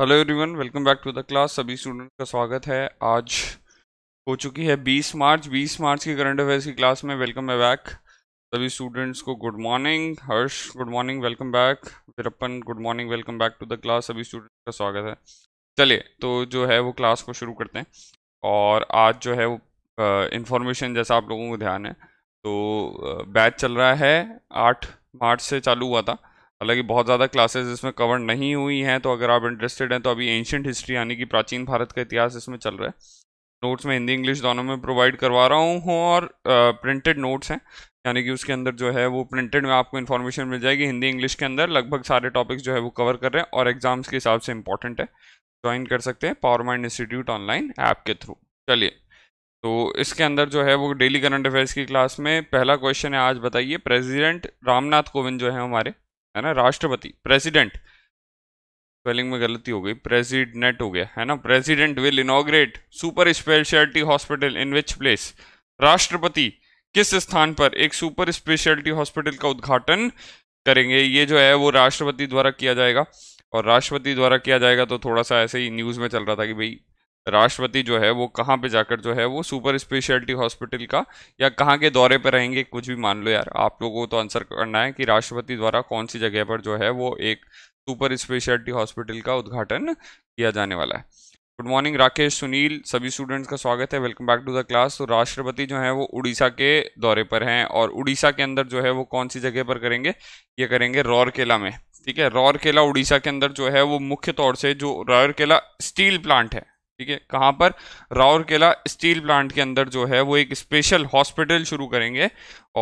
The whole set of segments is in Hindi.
Hello everyone welcome back to the class सभी स्टूडेंट का स्वागत है आज हो चुकी है 20 मार्च 20 मार्च की करंट अफेयर्स की क्लास में वेलकम है बैक सभी स्टूडेंट्स को good morning Harsh good morning welcome back Veerappan good morning welcome back to the class सभी स्टूडेंट्स का स्वागत है चलिए तो जो है वो क्लास को शुरू करते हैं और आज जो है वो इन्फॉर्मेशन जैसा आप लोगों को ध्यान है तो बैच चल रहा है आठ मार्च से चालू हुआ था हालांकि बहुत ज़्यादा क्लासेस इसमें कवर नहीं हुई हैं तो अगर आप इंटरेस्टेड हैं तो अभी एंशंट हिस्ट्री यानी कि प्राचीन भारत का इतिहास इसमें चल रहा है नोट्स में हिंदी इंग्लिश दोनों में प्रोवाइड करवा रहा हूँ और प्रिंटेड नोट्स हैं यानी कि उसके अंदर जो है वो प्रिंटेड में आपको इन्फॉर्मेशन मिल जाएगी हिंदी इंग्लिश के अंदर लगभग सारे टॉपिक्स जो है वो कवर कर रहे हैं और एग्जाम्स के हिसाब से इंपॉर्टेंट है ज्वाइन कर सकते हैं Power Mind institute online app के थ्रू चलिए तो इसके अंदर जो है वो डेली करंट अफेयर्स की क्लास में पहला क्वेश्चन है आज बताइए प्रेसिडेंट रामनाथ कोविंद जो है हमारे है ना राष्ट्रपति प्रेसिडेंट स्पेलिंग में गलती हो गई प्रेसिडेंट हो गया है ना president will inaugurate super speciality hospital in which place राष्ट्रपति किस स्थान पर एक सुपर स्पेशलिटी हॉस्पिटल का उद्घाटन करेंगे ये जो है वो राष्ट्रपति द्वारा किया जाएगा और राष्ट्रपति द्वारा किया जाएगा तो थोड़ा सा ऐसे ही न्यूज़ में चल रहा था कि भाई राष्ट्रपति जो है वो कहाँ पे जाकर जो है वो सुपर स्पेशलिटी हॉस्पिटल का या कहाँ के दौरे पर रहेंगे कुछ भी मान लो यार आप लोगों को तो आंसर करना है कि राष्ट्रपति द्वारा कौन सी जगह पर जो है वो एक सुपर स्पेशलिटी हॉस्पिटल का उद्घाटन किया जाने वाला है गुड मॉर्निंग राकेश सुनील सभी स्टूडेंट्स का स्वागत है welcome back to the class तो राष्ट्रपति जो है वो उड़ीसा के दौरे पर हैं और उड़ीसा के अंदर जो है वो कौन सी जगह पर करेंगे ये करेंगे रौरकेला में ठीक है रौरकेला उड़ीसा के अंदर जो है वो मुख्य तौर से जो रौरकेला स्टील प्लांट है ठीक है कहाँ पर राउरकेला स्टील प्लांट के अंदर जो है वो एक स्पेशल हॉस्पिटल शुरू करेंगे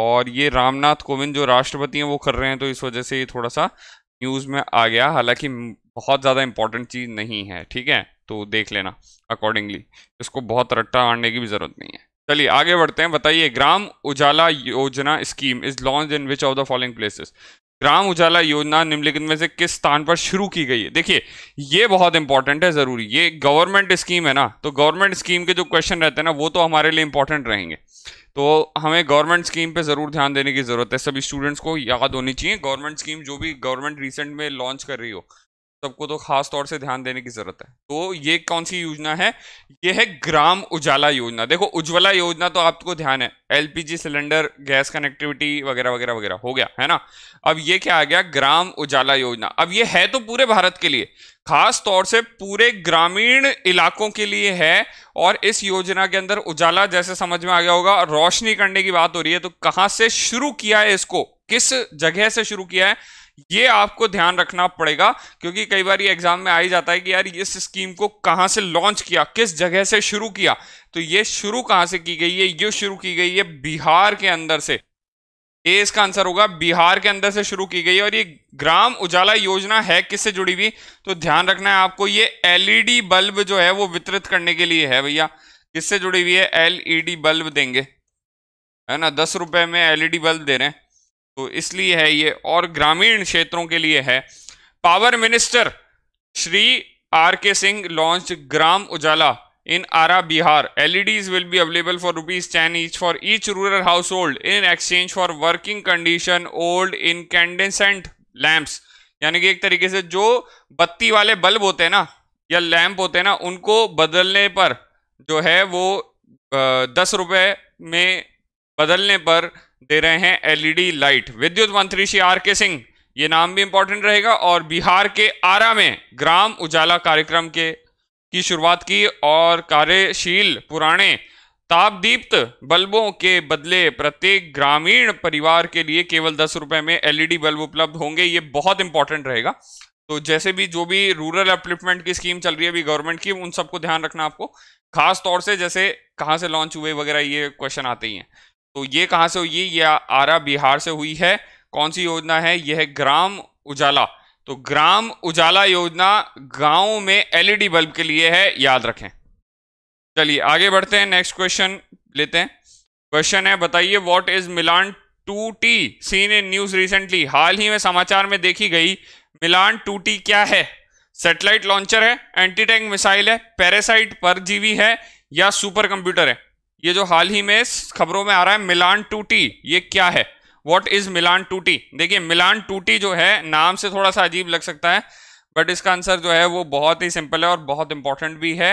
और ये रामनाथ कोविंद जो राष्ट्रपति हैं वो कर रहे हैं तो इस वजह से ये थोड़ा सा न्यूज़ में आ गया हालांकि बहुत ज़्यादा इंपॉर्टेंट चीज़ नहीं है ठीक है तो देख लेना अकॉर्डिंगली इसको बहुत रट्टा आने की भी ज़रूरत नहीं है चलिए आगे बढ़ते हैं बताइए Gram Ujala Yojana scheme is launch in which of the following places Gram Ujala Yojana निम्नलिखित में से किस स्थान पर शुरू की गई है देखिए ये बहुत इंपॉर्टेंट है जरूरी ये गवर्नमेंट स्कीम है ना तो गवर्नमेंट स्कीम के जो क्वेश्चन रहते हैं ना वो तो हमारे लिए इंपॉर्टेंट रहेंगे तो हमें गवर्नमेंट स्कीम पे ज़रूर ध्यान देने की ज़रूरत है सभी स्टूडेंट्स को याद होनी चाहिए गवर्नमेंट स्कीम जो भी गवर्नमेंट रिसेंट में लॉन्च कर रही हो सबको तो खास तौर से ध्यान देने की जरूरत है तो ये कौन सी योजना है ये है ग्राम उजाला योजना देखो उज्ज्वला योजना तो आपको ध्यान है एलपीजी सिलेंडर गैस कनेक्टिविटी वगैरह वगैरह वगैरह हो गया है ना अब ये क्या आ गया ग्राम उजाला योजना अब ये है तो पूरे भारत के लिए खास तौर से पूरे ग्रामीण इलाकों के लिए है और इस योजना के अंदर उजाला जैसे समझ में आ गया होगा रोशनी करने की बात हो रही है तो कहां से शुरू किया है इसको किस जगह से शुरू किया है ये आपको ध्यान रखना पड़ेगा क्योंकि कई बार एग्जाम में आ ही जाता है कि यार इस स्कीम को कहां से लॉन्च किया किस जगह से शुरू किया तो ये शुरू कहां से की गई है ये शुरू की गई है बिहार के अंदर से ए इसका आंसर होगा बिहार के अंदर से शुरू की गई और ये ग्राम उजाला योजना है किससे जुड़ी हुई तो ध्यान रखना है आपको ये एलईडी बल्ब e जो है वो वितरित करने के लिए है भैया किससे जुड़ी हुई है एलईडी बल्ब e देंगे है ना दस रुपए में एलईडी बल्ब e दे रहे हैं तो इसलिए है ये और ग्रामीण क्षेत्रों के लिए है power minister Shri R K Singh launch Gram Ujala in Arrah Bihar LED will be available for rupees ten each for each rural household in exchange for working condition old incandescent lamps यानी कि एक तरीके से जो बत्ती वाले बल्ब होते हैं ना या लैंप होते हैं ना उनको बदलने पर जो है वो दस रुपए में बदलने पर दे रहे हैं एलईडी लाइट विद्युत मंत्री श्री आर के सिंह ये नाम भी इंपॉर्टेंट रहेगा और बिहार के आरा में ग्राम उजाला कार्यक्रम के की शुरुआत की और कार्यशील पुराने तापदीप्त बल्बों के बदले प्रत्येक ग्रामीण परिवार के लिए केवल दस रुपए में एलईडी बल्ब उपलब्ध होंगे ये बहुत इंपॉर्टेंट रहेगा तो जैसे भी जो भी रूरल अपलिफ्टमेंट की स्कीम चल रही है अभी गवर्नमेंट की उन सबको ध्यान रखना आपको खास तौर से जैसे कहाँ से लॉन्च हुए वगैरह ये क्वेश्चन आते ही हैं तो ये कहाँ से हुई ये आरा बिहार से हुई है कौन सी योजना है यह है ग्राम उजाला तो ग्राम उजाला योजना गांव में एलईडी बल्ब के लिए है याद रखें चलिए आगे बढ़ते हैं नेक्स्ट क्वेश्चन लेते हैं क्वेश्चन है बताइए what is Milan two T seen in news recently हाल ही में समाचार में देखी गई मिलान टू टी क्या है सेटेलाइट लॉन्चर है एंटी टैंक मिसाइल है पैरासाइट परजीवी है या सुपर कंप्यूटर है ये जो हाल ही में खबरों में आ रहा है मिलान टूटी ये क्या है वॉट इज मिलान टूटी देखिए मिलान टूटी जो है नाम से थोड़ा सा अजीब लग सकता है बट इसका आंसर जो है वो बहुत ही सिंपल है और बहुत इंपॉर्टेंट भी है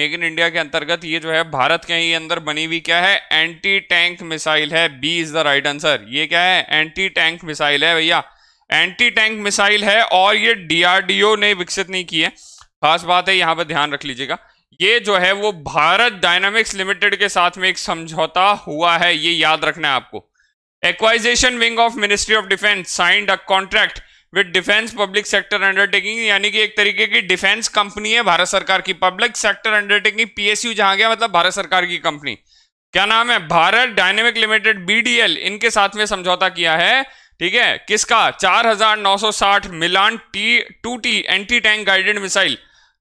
मेक इन इंडिया के अंतर्गत ये जो है भारत के ही अंदर बनी हुई क्या है एंटी टैंक मिसाइल है B is the right answer ये क्या है एंटी टैंक मिसाइल है भैया एंटी टैंक मिसाइल है और ये डीआरडीओ ने विकसित नहीं की है खास बात है यहां पर ध्यान रख लीजिएगा ये जो है वो भारत डायनामिक्स लिमिटेड के साथ में एक समझौता हुआ है ये याद रखना है आपको acquisition wing of ministry of defence signed a contract with defence public sector undertaking यानी कि एक तरीके की डिफेंस कंपनी है भारत सरकार की पब्लिक सेक्टर अंडरटेकिंग पीएसयू जहां गया मतलब भारत सरकार की कंपनी क्या नाम है भारत डायनेमिक लिमिटेड बीडीएल इनके साथ में समझौता किया है ठीक है किसका 4960 मिलान T to T anti tank guided missile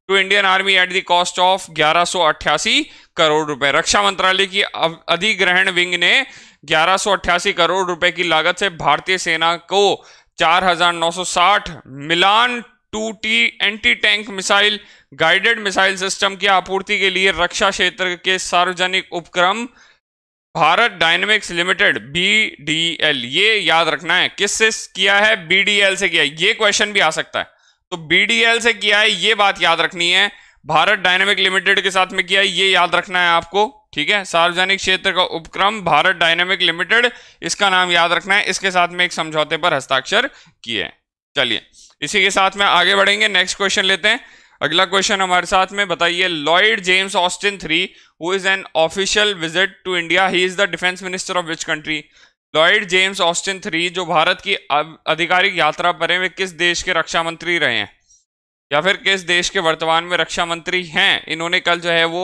to Indian army at the cost of ग्यारह करोड़ रुपए रक्षा मंत्रालय की अधिग्रहण विंग ने ग्यारह करोड़ रुपए की लागत से भारतीय सेना को 4960 Milan two T anti tank missile guided missile system की आपूर्ति के लिए रक्षा क्षेत्र के सार्वजनिक उपक्रम भारत डायनेमिक्स लिमिटेड बी ये याद रखना है किससे किया है बी से किया ये क्वेश्चन भी आ सकता है तो बीडीएल से किया है ये बात याद रखनी है भारत डायनेमिक लिमिटेड के साथ में किया है ये याद रखना है आपको ठीक है सार्वजनिक क्षेत्र का उपक्रम भारत डायनेमिक लिमिटेड इसका नाम याद रखना है इसके साथ में एक समझौते पर हस्ताक्षर किए चलिए इसी के साथ में आगे बढ़ेंगे नेक्स्ट क्वेश्चन लेते हैं अगला क्वेश्चन हमारे साथ में बताइए Lloyd James Austin three who is an official visit to India he is the defence minister of which country Lloyd James Austin three जो भारत की आधिकारिक यात्रा पर हैं वे किस देश के रक्षा मंत्री रहे हैं या फिर किस देश के वर्तमान में रक्षा मंत्री हैं इन्होंने कल जो है वो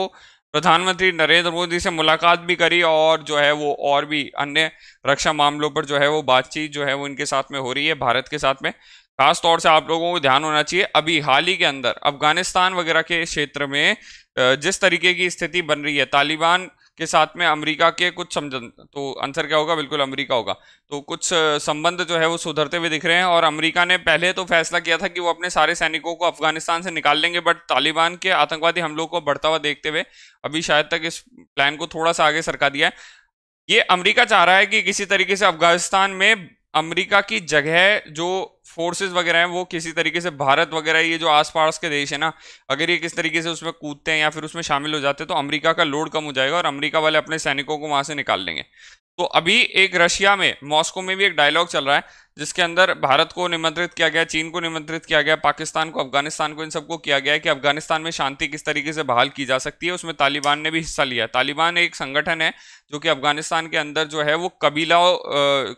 प्रधानमंत्री नरेंद्र मोदी से मुलाकात भी करी और जो है वो और भी अन्य रक्षा मामलों पर जो है वो बातचीत जो है वो इनके साथ में हो रही है भारत के साथ में खास तौर से आप लोगों को ध्यान होना चाहिए अभी हाल ही के अंदर अफगानिस्तान वगैरह के क्षेत्र में जिस तरीके की स्थिति बन रही है तालिबान के साथ में अमेरिका के कुछ समझन तो आंसर क्या होगा बिल्कुल अमेरिका होगा तो कुछ संबंध जो है वो सुधरते हुए दिख रहे हैं और अमेरिका ने पहले तो फैसला किया था कि वो अपने सारे सैनिकों को अफगानिस्तान से निकाल लेंगे बट तालिबान के आतंकवादी हमलों को बढ़ता हुआ देखते हुए अभी शायद तक इस प्लान को थोड़ा सा आगे सरका दिया है ये अमरीका चाह रहा है कि किसी तरीके से अफगानिस्तान में अमरीका की जगह जो फोर्सेस वगैरह हैं वो किसी तरीके से भारत वगैरह ये जो आसपास के देश है ना अगर ये किस तरीके से उसमें कूदते हैं या फिर उसमें शामिल हो जाते हैं तो अमेरिका का लोड कम हो जाएगा और अमेरिका वाले अपने सैनिकों को वहाँ से निकाल लेंगे तो अभी एक रशिया में मॉस्को में भी एक डायलॉग चल रहा है जिसके अंदर भारत को निमंत्रित किया गया चीन को निमंत्रित किया गया पाकिस्तान को अफगानिस्तान को इन सबको किया गया है कि अफगानिस्तान में शांति किस तरीके से बहाल की जा सकती है उसमें तालिबान ने भी हिस्सा लिया तालिबान एक संगठन है जो कि अफगानिस्तान के अंदर जो है वो कबीला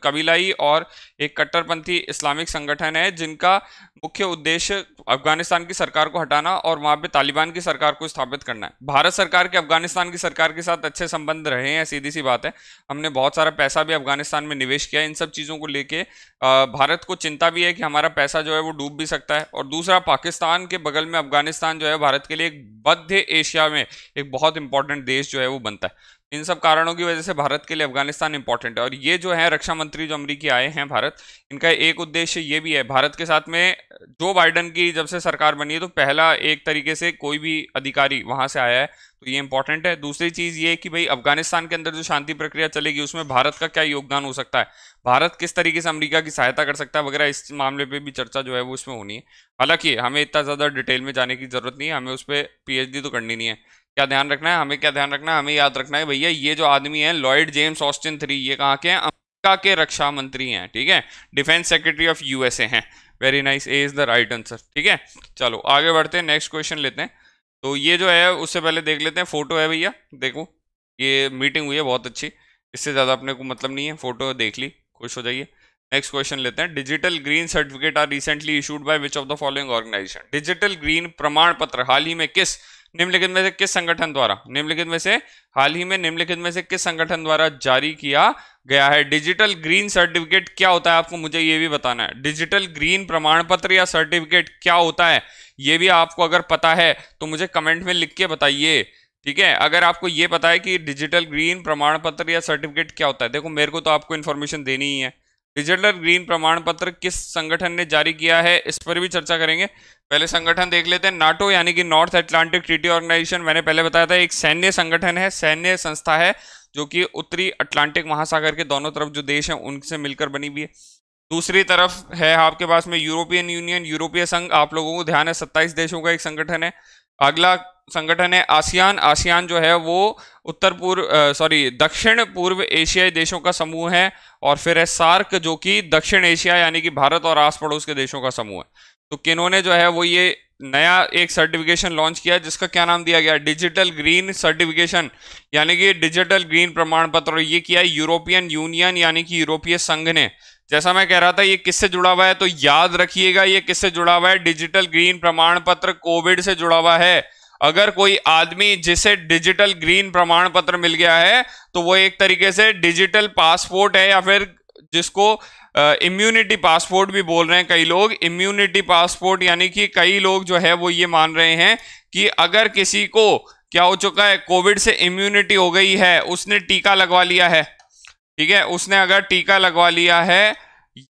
कबीलाई और एक कट्टरपंथी इस्लामिक संगठन संगठन है जिनका मुख्य उद्देश्य अफगानिस्तान की सरकार को हटाना और वहां पे तालिबान की सरकार को स्थापित करना है भारत सरकार के अफगानिस्तान की सरकार के साथ अच्छे संबंध रहे हैं सीधी सी बात है हमने बहुत सारा पैसा भी अफगानिस्तान में निवेश किया इन सब चीज़ों को लेके भारत को चिंता भी है कि हमारा पैसा जो है वो डूब भी सकता है और दूसरा पाकिस्तान के बगल में अफगानिस्तान जो है भारत के लिए एक मध्य एशिया में एक बहुत इंपॉर्टेंट देश जो है वो बनता है इन सब कारणों की वजह से भारत के लिए अफगानिस्तान इंपॉर्टेंट है और ये जो है रक्षा मंत्री जो अमरीकी आए हैं भारत इनका एक उद्देश्य ये भी है भारत के साथ में जो बाइडन की जब से सरकार बनी है तो पहला एक तरीके से कोई भी अधिकारी वहाँ से आया है तो ये इंपॉर्टेंट है दूसरी चीज़ ये कि भाई अफगानिस्तान के अंदर जो शांति प्रक्रिया चलेगी उसमें भारत का क्या योगदान हो सकता है भारत किस तरीके से अमरीका की सहायता कर सकता है वगैरह इस मामले पर भी चर्चा जो है वो इसमें होनी है हालांकि हमें इतना ज़्यादा डिटेल में जाने की ज़रूरत नहीं है हमें उस पर पी तो करनी नहीं है क्या ध्यान रखना है हमें क्या ध्यान रखना है हमें याद रखना है भैया ये जो आदमी है लॉयड जेम्स ऑस्टिन थ्री ये कहाँ के हैं अमेरिका के रक्षा मंत्री हैं ठीक है डिफेंस सेक्रेटरी ऑफ यूएसए हैं very nice A is the right answer ठीक है चलो आगे बढ़ते हैं नेक्स्ट क्वेश्चन लेते हैं तो ये जो है उससे पहले देख लेते हैं फोटो है भैया देखो ये मीटिंग हुई है बहुत अच्छी इससे ज़्यादा अपने को मतलब नहीं है फोटो देख ली खुश हो जाइए नेक्स्ट क्वेश्चन लेते हैं digital green certificate are recently issued by which of the following organisation digital green प्रमाण पत्र हाल ही में किस निम्नलिखित में से किस संगठन द्वारा निम्नलिखित में से हाल ही में निम्नलिखित में से किस संगठन द्वारा जारी किया गया है डिजिटल ग्रीन सर्टिफिकेट क्या होता है आपको मुझे ये भी बताना है डिजिटल ग्रीन प्रमाण पत्र या सर्टिफिकेट क्या होता है ये भी आपको अगर पता है तो मुझे कमेंट में लिख के बताइए ठीक है अगर आपको ये पता है कि डिजिटल ग्रीन प्रमाण पत्र या सर्टिफिकेट क्या होता है देखो मेरे को तो आपको इन्फॉर्मेशन देनी ही है डिजिटल ग्रीन प्रमाण पत्र किस संगठन ने जारी किया है इस पर भी चर्चा करेंगे पहले संगठन देख लेते हैं नाटो यानी कि नॉर्थ एटलांटिक ट्रीटी ऑर्गेनाइजेशन मैंने पहले बताया था एक सैन्य संगठन है सैन्य संस्था है जो कि उत्तरी अटलांटिक महासागर के दोनों तरफ जो देश हैं उनसे मिलकर बनी हुई है दूसरी तरफ है आपके पास में यूरोपियन यूनियन यूरोपीय संघ आप लोगों को ध्यान है सत्ताईस देशों का एक संगठन है अगला संगठन है आसियान आसियान जो है वो उत्तर पूर्व सॉरी दक्षिण पूर्व एशियाई देशों का समूह है और फिर है सार्क जो कि दक्षिण एशिया यानी कि भारत और आस पड़ोस के देशों का समूह है तो किन्होंने जो है वो ये नया एक सर्टिफिकेशन लॉन्च किया जिसका क्या नाम दिया गया डिजिटल ग्रीन सर्टिफिकेशन यानी कि डिजिटल ग्रीन प्रमाण पत्र और ये किया यूरोपियन यूनियन यानी कि यूरोपीय संघ ने जैसा मैं कह रहा था ये किससे जुड़ा हुआ है तो याद रखिएगा ये किससे जुड़ा हुआ है डिजिटल ग्रीन प्रमाण पत्र कोविड से जुड़ा हुआ है अगर कोई आदमी जिसे डिजिटल ग्रीन प्रमाण पत्र मिल गया है तो वो एक तरीके से डिजिटल पासपोर्ट है या फिर जिसको इम्यूनिटी पासपोर्ट भी बोल रहे हैं कई लोग इम्यूनिटी पासपोर्ट यानी कि कई लोग जो है वो ये मान रहे हैं कि अगर किसी को क्या हो चुका है कोविड से इम्यूनिटी हो गई है उसने टीका लगवा लिया है ठीक है उसने अगर टीका लगवा लिया है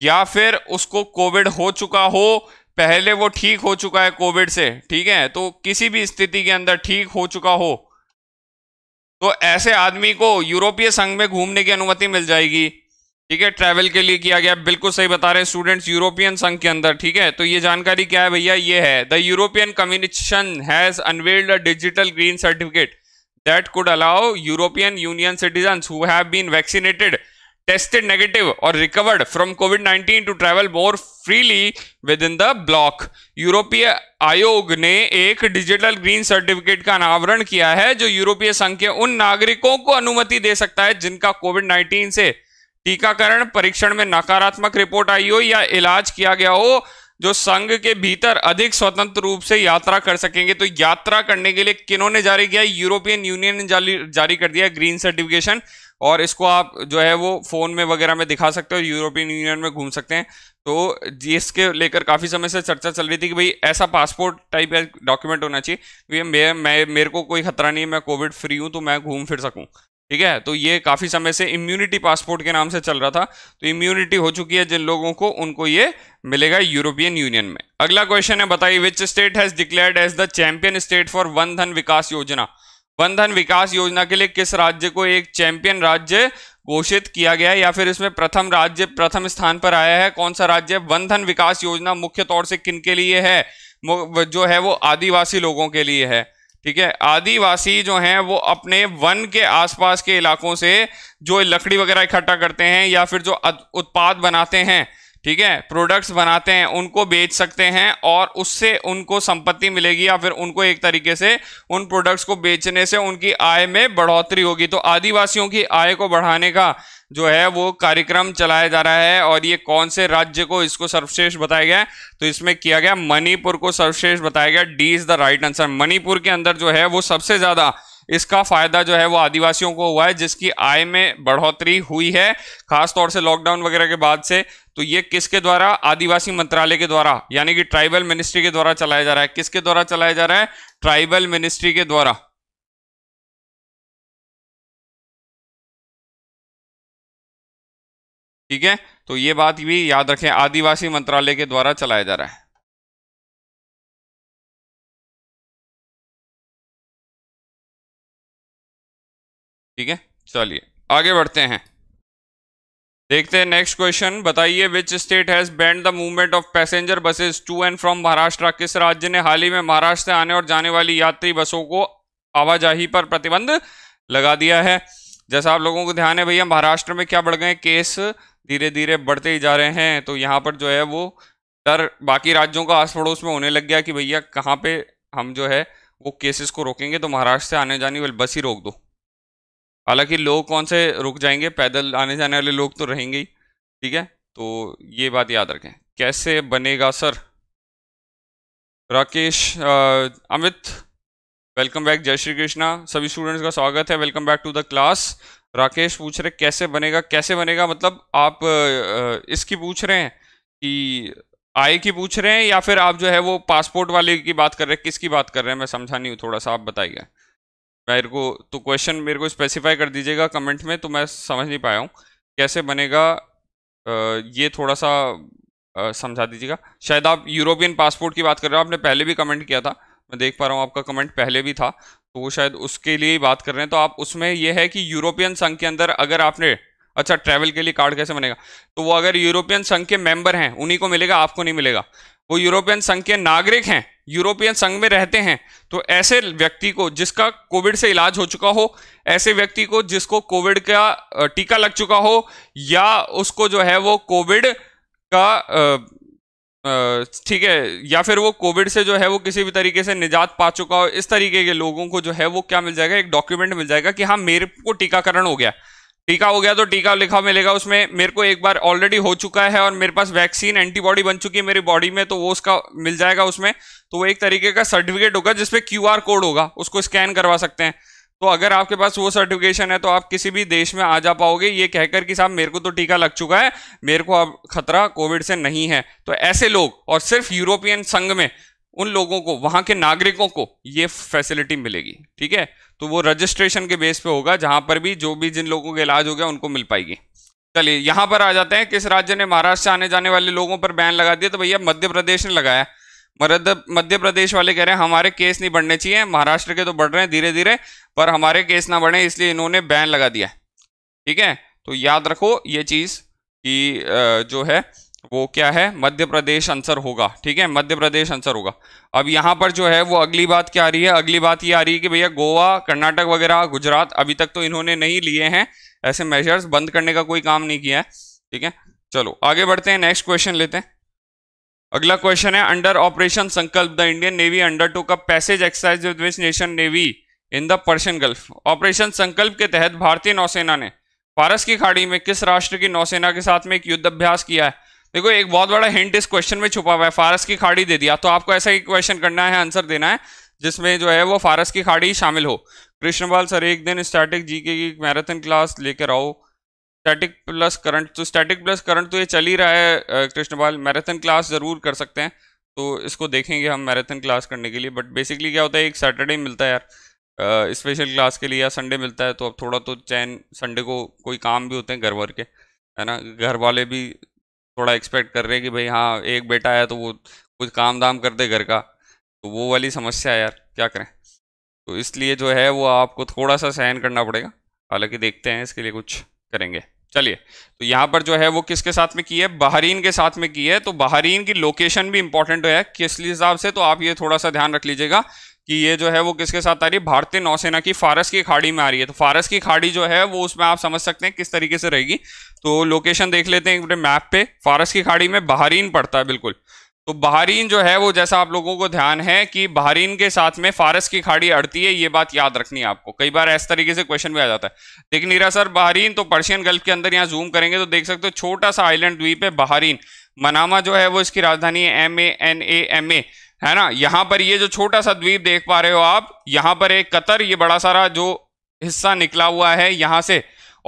या फिर उसको कोविड हो चुका हो पहले वो ठीक हो चुका है कोविड से ठीक है तो किसी भी स्थिति के अंदर ठीक हो चुका हो तो ऐसे आदमी को यूरोपीय संघ में घूमने की अनुमति मिल जाएगी ठीक है ट्रैवल के लिए किया गया बिल्कुल सही बता रहे हैं स्टूडेंट्स यूरोपियन संघ के अंदर ठीक है तो ये जानकारी क्या है भैया ये है the European communication has unveiled a digital green certificate that could allow European union citizen who have been vaccinated tested negative or recovered from COVID-19 to travel more freely within the block. यूरोपीय आयोग ने एक डिजिटल ग्रीन सर्टिफिकेट का अनावरण किया है जो यूरोपीय संघ के उन नागरिकों को अनुमति दे सकता है जिनका कोविड 19 से टीकाकरण परीक्षण में नकारात्मक रिपोर्ट आई हो या इलाज किया गया हो जो संघ के भीतर अधिक स्वतंत्र रूप से यात्रा कर सकेंगे तो यात्रा करने के लिए किन्होंने जारी किया यूरोपियन यूनियन ने जारी कर दिया ग्रीन सर्टिफिकेशन और इसको आप जो है वो फ़ोन में वगैरह में दिखा सकते हो यूरोपियन यूनियन में घूम सकते हैं तो जिसके लेकर काफ़ी समय से चर्चा चल रही थी कि भाई ऐसा पासपोर्ट टाइप डॉक्यूमेंट होना चाहिए भैया मैं मैं मेरे को कोई खतरा नहीं है मैं कोविड फ्री हूँ तो मैं घूम फिर सकूँ ठीक है तो ये काफ़ी समय से इम्यूनिटी पासपोर्ट के नाम से चल रहा था तो इम्यूनिटी हो चुकी है जिन लोगों को उनको ये मिलेगा यूरोपियन यूनियन में अगला क्वेश्चन है बताइए which state has declared as the champion state for Van Dhan Vikas योजना वन धन विकास योजना के लिए किस राज्य को एक चैंपियन राज्य घोषित किया गया है या फिर इसमें प्रथम राज्य प्रथम स्थान पर आया है कौन सा राज्य वन धन विकास योजना मुख्य तौर से किन के लिए है जो है वो आदिवासी लोगों के लिए है ठीक है आदिवासी जो हैं वो अपने वन के आसपास के इलाकों से जो लकड़ी वगैरह इकट्ठा करते हैं या फिर जो उत्पाद बनाते हैं ठीक है प्रोडक्ट्स बनाते हैं उनको बेच सकते हैं और उससे उनको संपत्ति मिलेगी या फिर उनको एक तरीके से उन प्रोडक्ट्स को बेचने से उनकी आय में बढ़ोतरी होगी तो आदिवासियों की आय को बढ़ाने का जो है वो कार्यक्रम चलाया जा रहा है और ये कौन से राज्य को इसको सर्वश्रेष्ठ बताया गया तो इसमें किया गया मणिपुर को सर्वश्रेष्ठ बताया गया D is the right answer Manipur के अंदर जो है वो सबसे ज्यादा इसका फायदा जो है वो आदिवासियों को हुआ है जिसकी आय में बढ़ोतरी हुई है खासतौर से लॉकडाउन वगैरह के बाद से तो ये किसके द्वारा आदिवासी मंत्रालय के द्वारा यानी कि ट्राइबल मिनिस्ट्री के द्वारा चलाया जा रहा है किसके द्वारा चलाया जा रहा है ट्राइबल मिनिस्ट्री के द्वारा ठीक है तो ये बात भी याद रखें आदिवासी मंत्रालय के द्वारा चलाया जा रहा है ठीक है चलिए आगे बढ़ते हैं देखते हैं नेक्स्ट क्वेश्चन बताइए which state has banned the movement of passenger buses to and from Maharashtra किस राज्य ने हाल ही में महाराष्ट्र से आने और जाने वाली यात्री बसों को आवाजाही पर प्रतिबंध लगा दिया है जैसा आप लोगों को ध्यान है भैया महाराष्ट्र में क्या बढ़ गए केस धीरे धीरे बढ़ते ही जा रहे हैं तो यहाँ पर जो है वो डर बाकी राज्यों का आस पड़ोस में होने लग गया कि भैया कहाँ पे हम जो है वो केसेस को रोकेंगे तो महाराष्ट्र से आने जाने वाली बस ही रोक दो हालांकि लोग कौन से रुक जाएंगे पैदल आने जाने वाले लोग तो रहेंगे ही ठीक है तो ये बात याद रखें कैसे बनेगा sir Rakesh Amit welcome back जय श्री कृष्णा सभी स्टूडेंट्स का स्वागत है welcome back to the class Rakesh पूछ रहे कैसे बनेगा कैसे बनेगा मतलब आप इसकी पूछ रहे हैं कि आय की पूछ रहे हैं या फिर आप जो है वो पासपोर्ट वाले की बात कर रहे हैं किसकी बात कर रहे हैं मैं समझा नहीं हूँ थोड़ा सा आप बताइए मेरे को तो क्वेश्चन मेरे को स्पेसिफाई कर दीजिएगा कमेंट में तो मैं समझ नहीं पाया हूँ कैसे बनेगा ये थोड़ा सा समझा दीजिएगा शायद आप यूरोपियन पासपोर्ट की बात कर रहे हो आपने पहले भी कमेंट किया था मैं देख पा रहा हूँ आपका कमेंट पहले भी था तो वो शायद उसके लिए ही बात कर रहे हैं तो आप उसमें यह है कि यूरोपियन संघ के अंदर अगर आपने अच्छा ट्रैवल के लिए कार्ड कैसे बनेगा तो वो अगर यूरोपियन संघ के मेंबर हैं उन्हीं को मिलेगा आपको नहीं मिलेगा वो यूरोपियन संघ के नागरिक हैं यूरोपियन संघ में रहते हैं तो ऐसे व्यक्ति को जिसका कोविड से इलाज हो चुका हो ऐसे व्यक्ति को जिसको कोविड का टीका लग चुका हो या उसको जो है वो कोविड का ठीक है या फिर वो कोविड से जो है वो किसी भी तरीके से निजात पा चुका हो इस तरीके के लोगों को जो है वो क्या मिल जाएगा एक डॉक्यूमेंट मिल जाएगा कि हाँ मेरे को टीकाकरण हो गया है टीका हो गया तो टीका लिखा मिलेगा उसमें मेरे को एक बार ऑलरेडी हो चुका है और मेरे पास वैक्सीन एंटीबॉडी बन चुकी है मेरी बॉडी में तो वो उसका मिल जाएगा उसमें तो वो एक तरीके का सर्टिफिकेट होगा जिसपे क्यू कोड होगा उसको स्कैन करवा सकते हैं तो अगर आपके पास वो सर्टिफिकेशन है तो आप किसी भी देश में आ जा पाओगे ये कहकर कि साहब मेरे को तो टीका लग चुका है मेरे को अब खतरा कोविड से नहीं है तो ऐसे लोग और सिर्फ यूरोपियन संघ में उन लोगों को वहां के नागरिकों को ये फैसिलिटी मिलेगी ठीक है तो वो रजिस्ट्रेशन के बेस पे होगा जहां पर भी जो भी जिन लोगों का इलाज हो गया उनको मिल पाएगी चलिए यहां पर आ जाते हैं किस राज्य ने महाराष्ट्र आने जाने वाले लोगों पर बैन लगा दिया तो भैया मध्य प्रदेश ने लगाया मध्य प्रदेश वाले कह रहे हैं हमारे केस नहीं बढ़ने चाहिए महाराष्ट्र के तो बढ़ रहे हैं धीरे धीरे पर हमारे केस ना बढ़े इसलिए इन्होंने बैन लगा दिया ठीक है तो याद रखो ये चीज़ कि जो है वो क्या है मध्य प्रदेश आंसर होगा ठीक है मध्य प्रदेश आंसर होगा अब यहाँ पर जो है वो अगली बात क्या आ रही है अगली बात ये आ रही है कि भैया गोवा कर्नाटक वगैरह गुजरात अभी तक तो इन्होंने नहीं लिए हैं ऐसे मेजर्स बंद करने का कोई काम नहीं किया है ठीक है चलो आगे बढ़ते हैं नेक्स्ट क्वेश्चन लेते हैं अगला क्वेश्चन है under Operation Sankalp the Indian Navy undertook का passage exercise with which nation navy in the Persian Gulf Operation Sankalp के तहत भारतीय नौसेना ने पारस की खाड़ी में किस राष्ट्र की नौसेना के साथ में एक युद्ध अभ्यास किया है देखो एक बहुत बड़ा हिंट इस क्वेश्चन में छुपा हुआ है फारस की खाड़ी दे दिया तो आपको ऐसा ही क्वेश्चन करना है आंसर देना है जिसमें जो है वो फारस की खाड़ी शामिल हो कृष्णपाल सर एक दिन स्टैटिक जीके की मैराथन क्लास लेकर आओ स्टैटिक प्लस करंट तो स्टैटिक प्लस करंट तो ये चल ही रहा है कृष्णपाल मैराथन क्लास ज़रूर कर सकते हैं तो इसको देखेंगे हम मैराथन क्लास करने के लिए बट बेसिकली क्या होता है एक सैटरडे मिलता है यार स्पेशल क्लास के लिए या संडे मिलता है तो अब थोड़ा तो चैन संडे को कोई काम भी होते हैं घर वर के है ना घर वाले भी थोड़ा एक्सपेक्ट कर रहे हैं कि भाई हाँ एक बेटा है तो वो कुछ काम दाम कर दे घर का तो वो वाली समस्या है यार क्या करें तो इसलिए जो है वो आपको थोड़ा सा सहन करना पड़ेगा हालांकि देखते हैं इसके लिए कुछ करेंगे चलिए तो यहाँ पर जो है वो किसके साथ में की है बहरीन के साथ में की है तो बहरीन की लोकेशन भी इंपॉर्टेंट है किस हिसाब से तो आप ये थोड़ा सा ध्यान रख लीजिएगा कि ये जो है वो किसके साथ आ रही है भारतीय नौसेना की फारस की खाड़ी में आ रही है तो फारस की खाड़ी जो है वो उसमें आप समझ सकते हैं किस तरीके से रहेगी तो लोकेशन देख लेते हैं अपने मैप पे फारस की खाड़ी में बहरीन पड़ता है बिल्कुल तो बहरीन जो है वो जैसा आप लोगों को ध्यान है कि बहरीन के साथ में फारस की खाड़ी अड़ती है ये बात याद रखनी है आपको कई बार ऐसे तरीके से क्वेश्चन भी आ जाता है देख नीरा सर बहरीन तो पर्शियन गल्फ के अंदर यहाँ जूम करेंगे तो देख सकते हो छोटा सा आइलैंड द्वीप है बहरीन मनामा जो है वो इसकी राजधानी है M A N A M A है ना यहां पर ये जो छोटा सा द्वीप देख पा रहे हो आप यहां पर एक कतर ये बड़ा सारा जो हिस्सा निकला हुआ है यहां से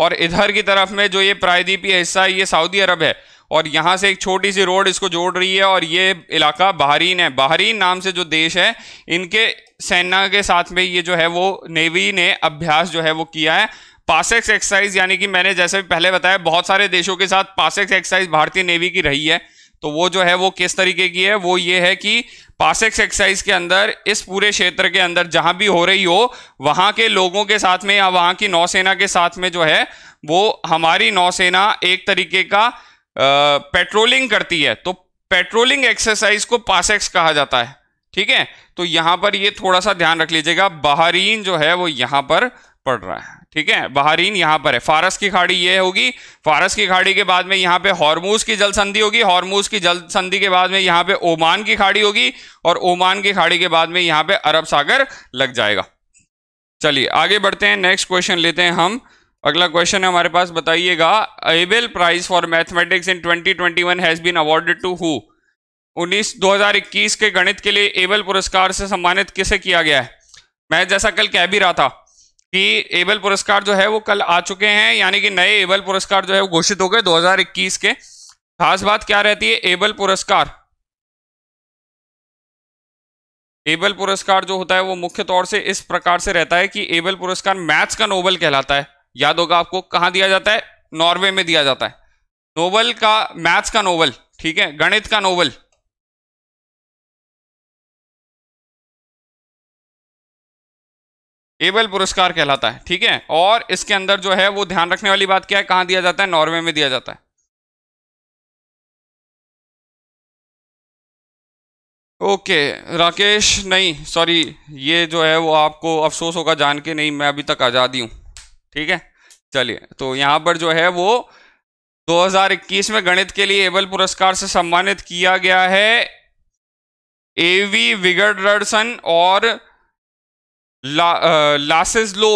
और इधर की तरफ में जो ये प्रायद्वीपीय हिस्सा है ये सऊदी अरब है और यहाँ से एक छोटी सी रोड इसको जोड़ रही है और ये इलाका बहरीन है बहरीन नाम से जो देश है इनके सेना के साथ में ये जो है वो नेवी ने अभ्यास जो है वो किया है पासेक्स एक्सरसाइज यानी कि मैंने जैसे पहले बताया बहुत सारे देशों के साथ पासेक्स एक्सरसाइज भारतीय नेवी की रही है तो वो जो है वो किस तरीके की है वो ये है कि पासेक्स एक्साइज के अंदर इस पूरे क्षेत्र के अंदर जहां भी हो रही हो वहां के लोगों के साथ में या वहां की नौसेना के साथ में जो है वो हमारी नौसेना एक तरीके का पेट्रोलिंग करती है तो पेट्रोलिंग एक्सरसाइज को पासेक्स कहा जाता है ठीक है तो यहां पर ये थोड़ा सा ध्यान रख लीजिएगा बहरीन जो है वो यहां पर पड़ रहा है ठीक है बहरीन यहां पर है फारस की खाड़ी ये होगी फारस की खाड़ी के बाद में यहाँ पे हॉर्मूज की जल संधि होगी हॉर्मूज की जल संधि के बाद में यहां पे ओमान की खाड़ी होगी और ओमान की खाड़ी के बाद में यहां पे अरब सागर लग जाएगा चलिए आगे बढ़ते हैं नेक्स्ट क्वेश्चन लेते हैं हम अगला क्वेश्चन हमारे पास बताइएगा Abel prize for mathematics in twenty has been awarded to who 19 2021 के गणित के लिए एबेल पुरस्कार से सम्मानित किसे किया गया है मैं जैसा कल कह भी रहा था कि एबल पुरस्कार जो है वो कल आ चुके हैं यानी कि नए एबल पुरस्कार जो है वो घोषित हो गए 2021 के खास बात क्या रहती है एबल पुरस्कार एबल पुरस्कार जो होता है वो मुख्य तौर से इस प्रकार से रहता है कि एबल पुरस्कार मैथ्स का नोबल कहलाता है याद होगा आपको कहाँ दिया जाता है नॉर्वे में दिया जाता है नोबल का मैथ्स का नोबल ठीक है गणित का नोबल एबल पुरस्कार कहलाता है ठीक है और इसके अंदर जो है वो ध्यान रखने वाली बात क्या है कहां दिया जाता है नॉर्वे में दिया जाता है ओके राकेश नहीं सॉरी ये जो है वो आपको अफसोस होगा जान के नहीं मैं अभी तक आज़ादी हूं ठीक है चलिए तो यहां पर जो है वो 2021 में गणित के लिए एबल पुरस्कार से सम्मानित किया गया है एवी विगडरसन और लासेस लो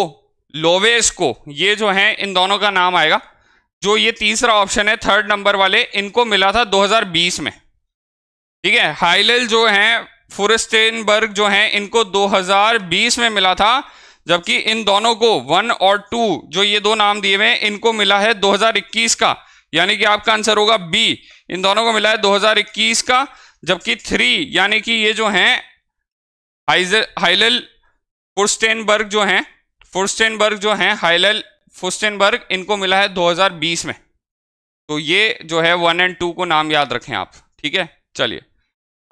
लोवेस को लोवेस्को ये जो है इन दोनों का नाम आएगा जो ये तीसरा ऑप्शन है थर्ड नंबर वाले इनको मिला था 2020 में ठीक है हाइलेल जो है फुरस्टेनबर्ग जो है इनको 2020 में मिला था जबकि इन दोनों को वन और टू जो ये दो नाम दिए हुए हैं इनको मिला है 2021 का यानी कि आपका आंसर होगा बी इन दोनों को मिला है 2021 का जबकि थ्री यानी कि ये जो हाइजल हाइलेल फुर्स्टेनबर्ग जो हैं फुर्स्टेनबर्ग जो हैं हाइलल फुरस्टेनबर्ग इनको मिला है 2020 में तो ये जो है वन एंड टू को नाम याद रखें आप ठीक है चलिए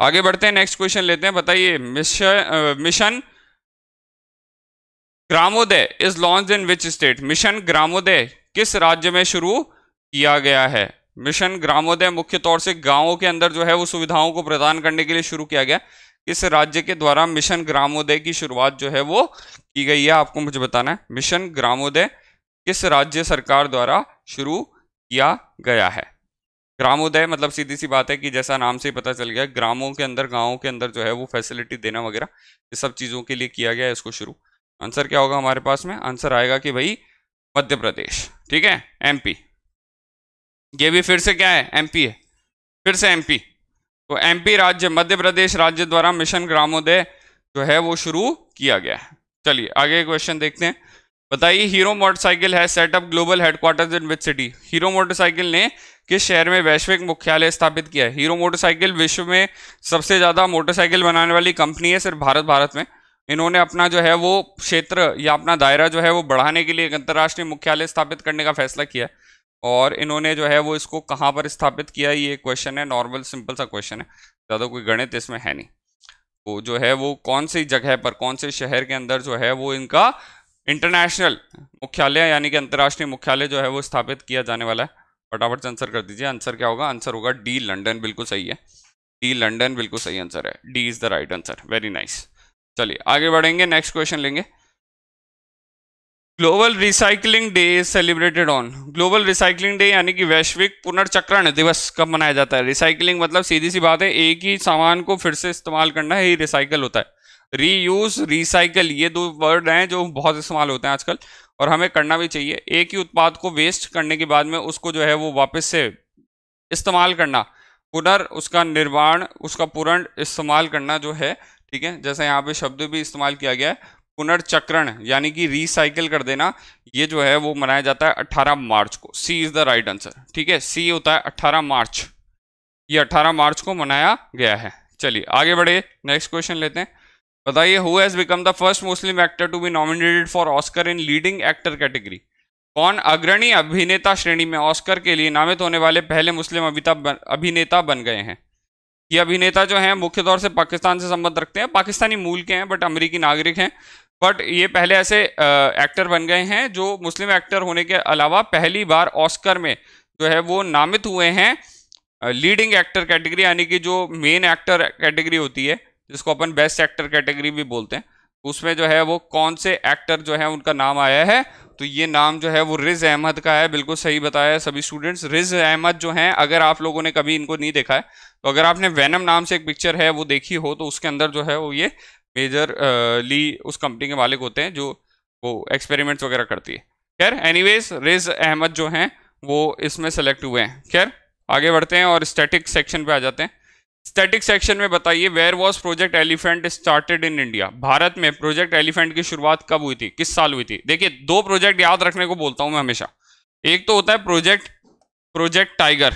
आगे बढ़ते हैं नेक्स्ट क्वेश्चन लेते हैं बताइए mission mission Gramodaya is launch in which state mission Gramodaya किस राज्य में शुरू किया गया है मिशन ग्रामोदय मुख्य तौर से गांवों के अंदर जो है वो सुविधाओं को प्रदान करने के लिए शुरू किया गया इस राज्य के द्वारा मिशन ग्रामोदय की शुरुआत जो है वो की गई है आपको मुझे बताना है मिशन ग्रामोदय किस राज्य सरकार द्वारा शुरू किया गया है ग्रामोदय मतलब सीधी सी बात है कि जैसा नाम से ही पता चल गया ग्रामों के अंदर गांवों के अंदर जो है वो फैसिलिटी देना वगैरह ये सब चीज़ों के लिए किया गया है इसको शुरू आंसर क्या होगा हमारे पास में आंसर आएगा कि भाई मध्य प्रदेश ठीक है एमपी ये भी फिर से क्या है एमपी है फिर से एमपी तो एमपी राज्य मध्य प्रदेश राज्य द्वारा मिशन ग्रामोदय जो है वो शुरू किया गया है चलिए आगे क्वेश्चन देखते हैं बताइए हीरो मोटरसाइकिल है setup global headquarter in which city Hero motorcycle ने किस शहर में वैश्विक मुख्यालय स्थापित किया है हीरो मोटरसाइकिल विश्व में सबसे ज़्यादा मोटरसाइकिल बनाने वाली कंपनी है सिर्फ भारत भारत में इन्होंने अपना जो है वो क्षेत्र या अपना दायरा जो है वो बढ़ाने के लिए एक अंतर्राष्ट्रीय मुख्यालय स्थापित करने का फैसला किया है और इन्होंने जो है वो इसको कहाँ पर स्थापित किया ये क्वेश्चन है नॉर्मल सिंपल सा क्वेश्चन है ज़्यादा कोई गणित इसमें है नहीं तो जो है वो कौन सी जगह पर कौन से शहर के अंदर जो है वो इनका इंटरनेशनल मुख्यालय यानी कि अंतर्राष्ट्रीय मुख्यालय जो है वो स्थापित किया जाने वाला है फटाफट से आंसर कर दीजिए आंसर क्या होगा आंसर होगा डी लंडन बिल्कुल सही है डी लंडन बिल्कुल सही आंसर है D is the right answer very nice चलिए आगे बढ़ेंगे नेक्स्ट क्वेश्चन लेंगे global recycling day celebrated on global recycling day यानी कि वैश्विक पुनर्चक्रण दिवस कब मनाया जाता है रिसाइकलिंग मतलब सीधी सी बात है एक ही सामान को फिर से इस्तेमाल करना ही रिसाइकल होता है री यूज रिसाइकल ये दो वर्ड हैं जो बहुत इस्तेमाल होते हैं आजकल और हमें करना भी चाहिए एक ही उत्पाद को वेस्ट करने के बाद में उसको जो है वो वापस से इस्तेमाल करना पुनर् उसका निर्माण उसका पूर्ण इस्तेमाल करना जो है ठीक है जैसे यहाँ पे शब्द भी इस्तेमाल किया गया है पुनर्चक्रण यानी कि रिसाइकिल कर देना ये जो है वो मनाया जाता है 18 मार्च को C is the right answer ठीक है सी होता है 18 मार्च ये 18 मार्च को मनाया गया है चलिए आगे बढ़े नेक्स्ट क्वेश्चन लेते हैं बताइए who has become the first Muslim actor to be nominated for Oscar in leading actor category कौन अग्रणी अभिनेता श्रेणी में ऑस्कर के लिए नामित होने वाले पहले मुस्लिम अभिनेता बन गए हैं ये अभिनेता जो हैं मुख्य तौर से पाकिस्तान से संबंध रखते हैं पाकिस्तानी मूल के हैं बट अमेरिकी नागरिक हैं बट ये पहले ऐसे एक्टर बन गए हैं जो मुस्लिम एक्टर होने के अलावा पहली बार ऑस्कर में जो है वो नामित हुए हैं लीडिंग एक्टर कैटेगरी यानी कि जो मेन एक्टर कैटेगरी होती है जिसको अपन बेस्ट एक्टर कैटेगरी भी बोलते हैं उसमें जो है वो कौन से एक्टर जो है उनका नाम आया है तो ये नाम जो है वो रिज अहमद का है बिल्कुल सही बताया है सभी स्टूडेंट्स रिज अहमद जो हैं अगर आप लोगों ने कभी इनको नहीं देखा है तो अगर आपने वैनम नाम से एक पिक्चर है वो देखी हो तो उसके अंदर जो है वो ये मेजरली उस कंपनी के मालिक होते हैं जो वो एक्सपेरिमेंट्स वगैरह करती है खैर एनीवेज रेज अहमद जो हैं वो इसमें सेलेक्ट हुए हैं खैर आगे बढ़ते हैं और स्टैटिक सेक्शन पे आ जाते हैं स्टैटिक सेक्शन में बताइए where was project elephant started in India भारत में प्रोजेक्ट एलिफेंट की शुरुआत कब हुई थी किस साल हुई थी देखिए दो प्रोजेक्ट याद रखने को बोलता हूँ मैं हमेशा एक तो होता है project project tiger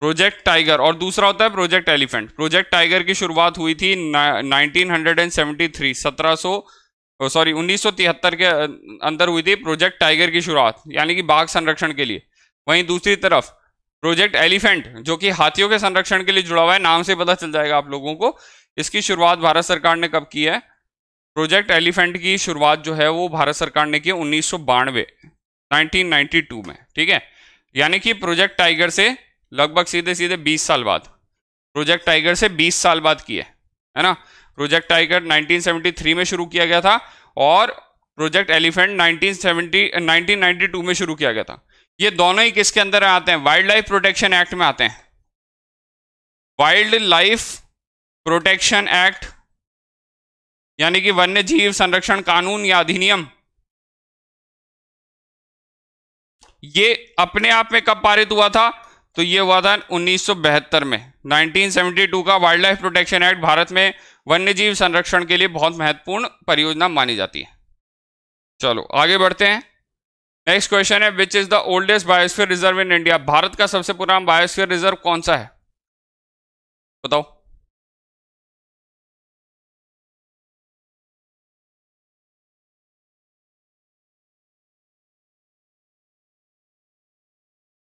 project tiger और दूसरा होता है प्रोजेक्ट एलिफेंट प्रोजेक्ट टाइगर की शुरुआत हुई थी nineteen hundred and seventy three सत्रह सो सॉरी 1973 के अंदर हुई थी प्रोजेक्ट टाइगर की शुरुआत यानी कि बाघ संरक्षण के लिए वहीं दूसरी तरफ प्रोजेक्ट एलिफेंट जो कि हाथियों के संरक्षण के लिए जुड़ा हुआ है नाम से पता चल जाएगा आप लोगों को इसकी शुरुआत भारत सरकार ने कब की है प्रोजेक्ट एलिफेंट की शुरुआत जो है वो भारत सरकार ने की उन्नीस सौ में ठीक है यानी कि प्रोजेक्ट टाइगर से लगभग सीधे सीधे 20 साल बाद प्रोजेक्ट टाइगर से 20 साल बाद की है है ना प्रोजेक्ट टाइगर 1973 में शुरू किया गया था और प्रोजेक्ट एलिफेंट 1970 1992 में शुरू किया गया था ये दोनों ही किसके अंदर आते हैं वाइल्ड लाइफ प्रोटेक्शन एक्ट में आते हैं वाइल्ड लाइफ प्रोटेक्शन एक्ट यानी कि वन्य जीव संरक्षण कानून या अधिनियम ये अपने आप में कब पारित हुआ था तो ये हुआ था उन्नीस में 1972 का वाइल्ड लाइफ प्रोटेक्शन एक्ट भारत में वन्यजीव संरक्षण के लिए बहुत महत्वपूर्ण परियोजना मानी जाती है चलो आगे बढ़ते हैं नेक्स्ट क्वेश्चन है which is the oldest biosphere reserve in India भारत का सबसे पुराना बायोस्फीयर रिजर्व कौन सा है बताओ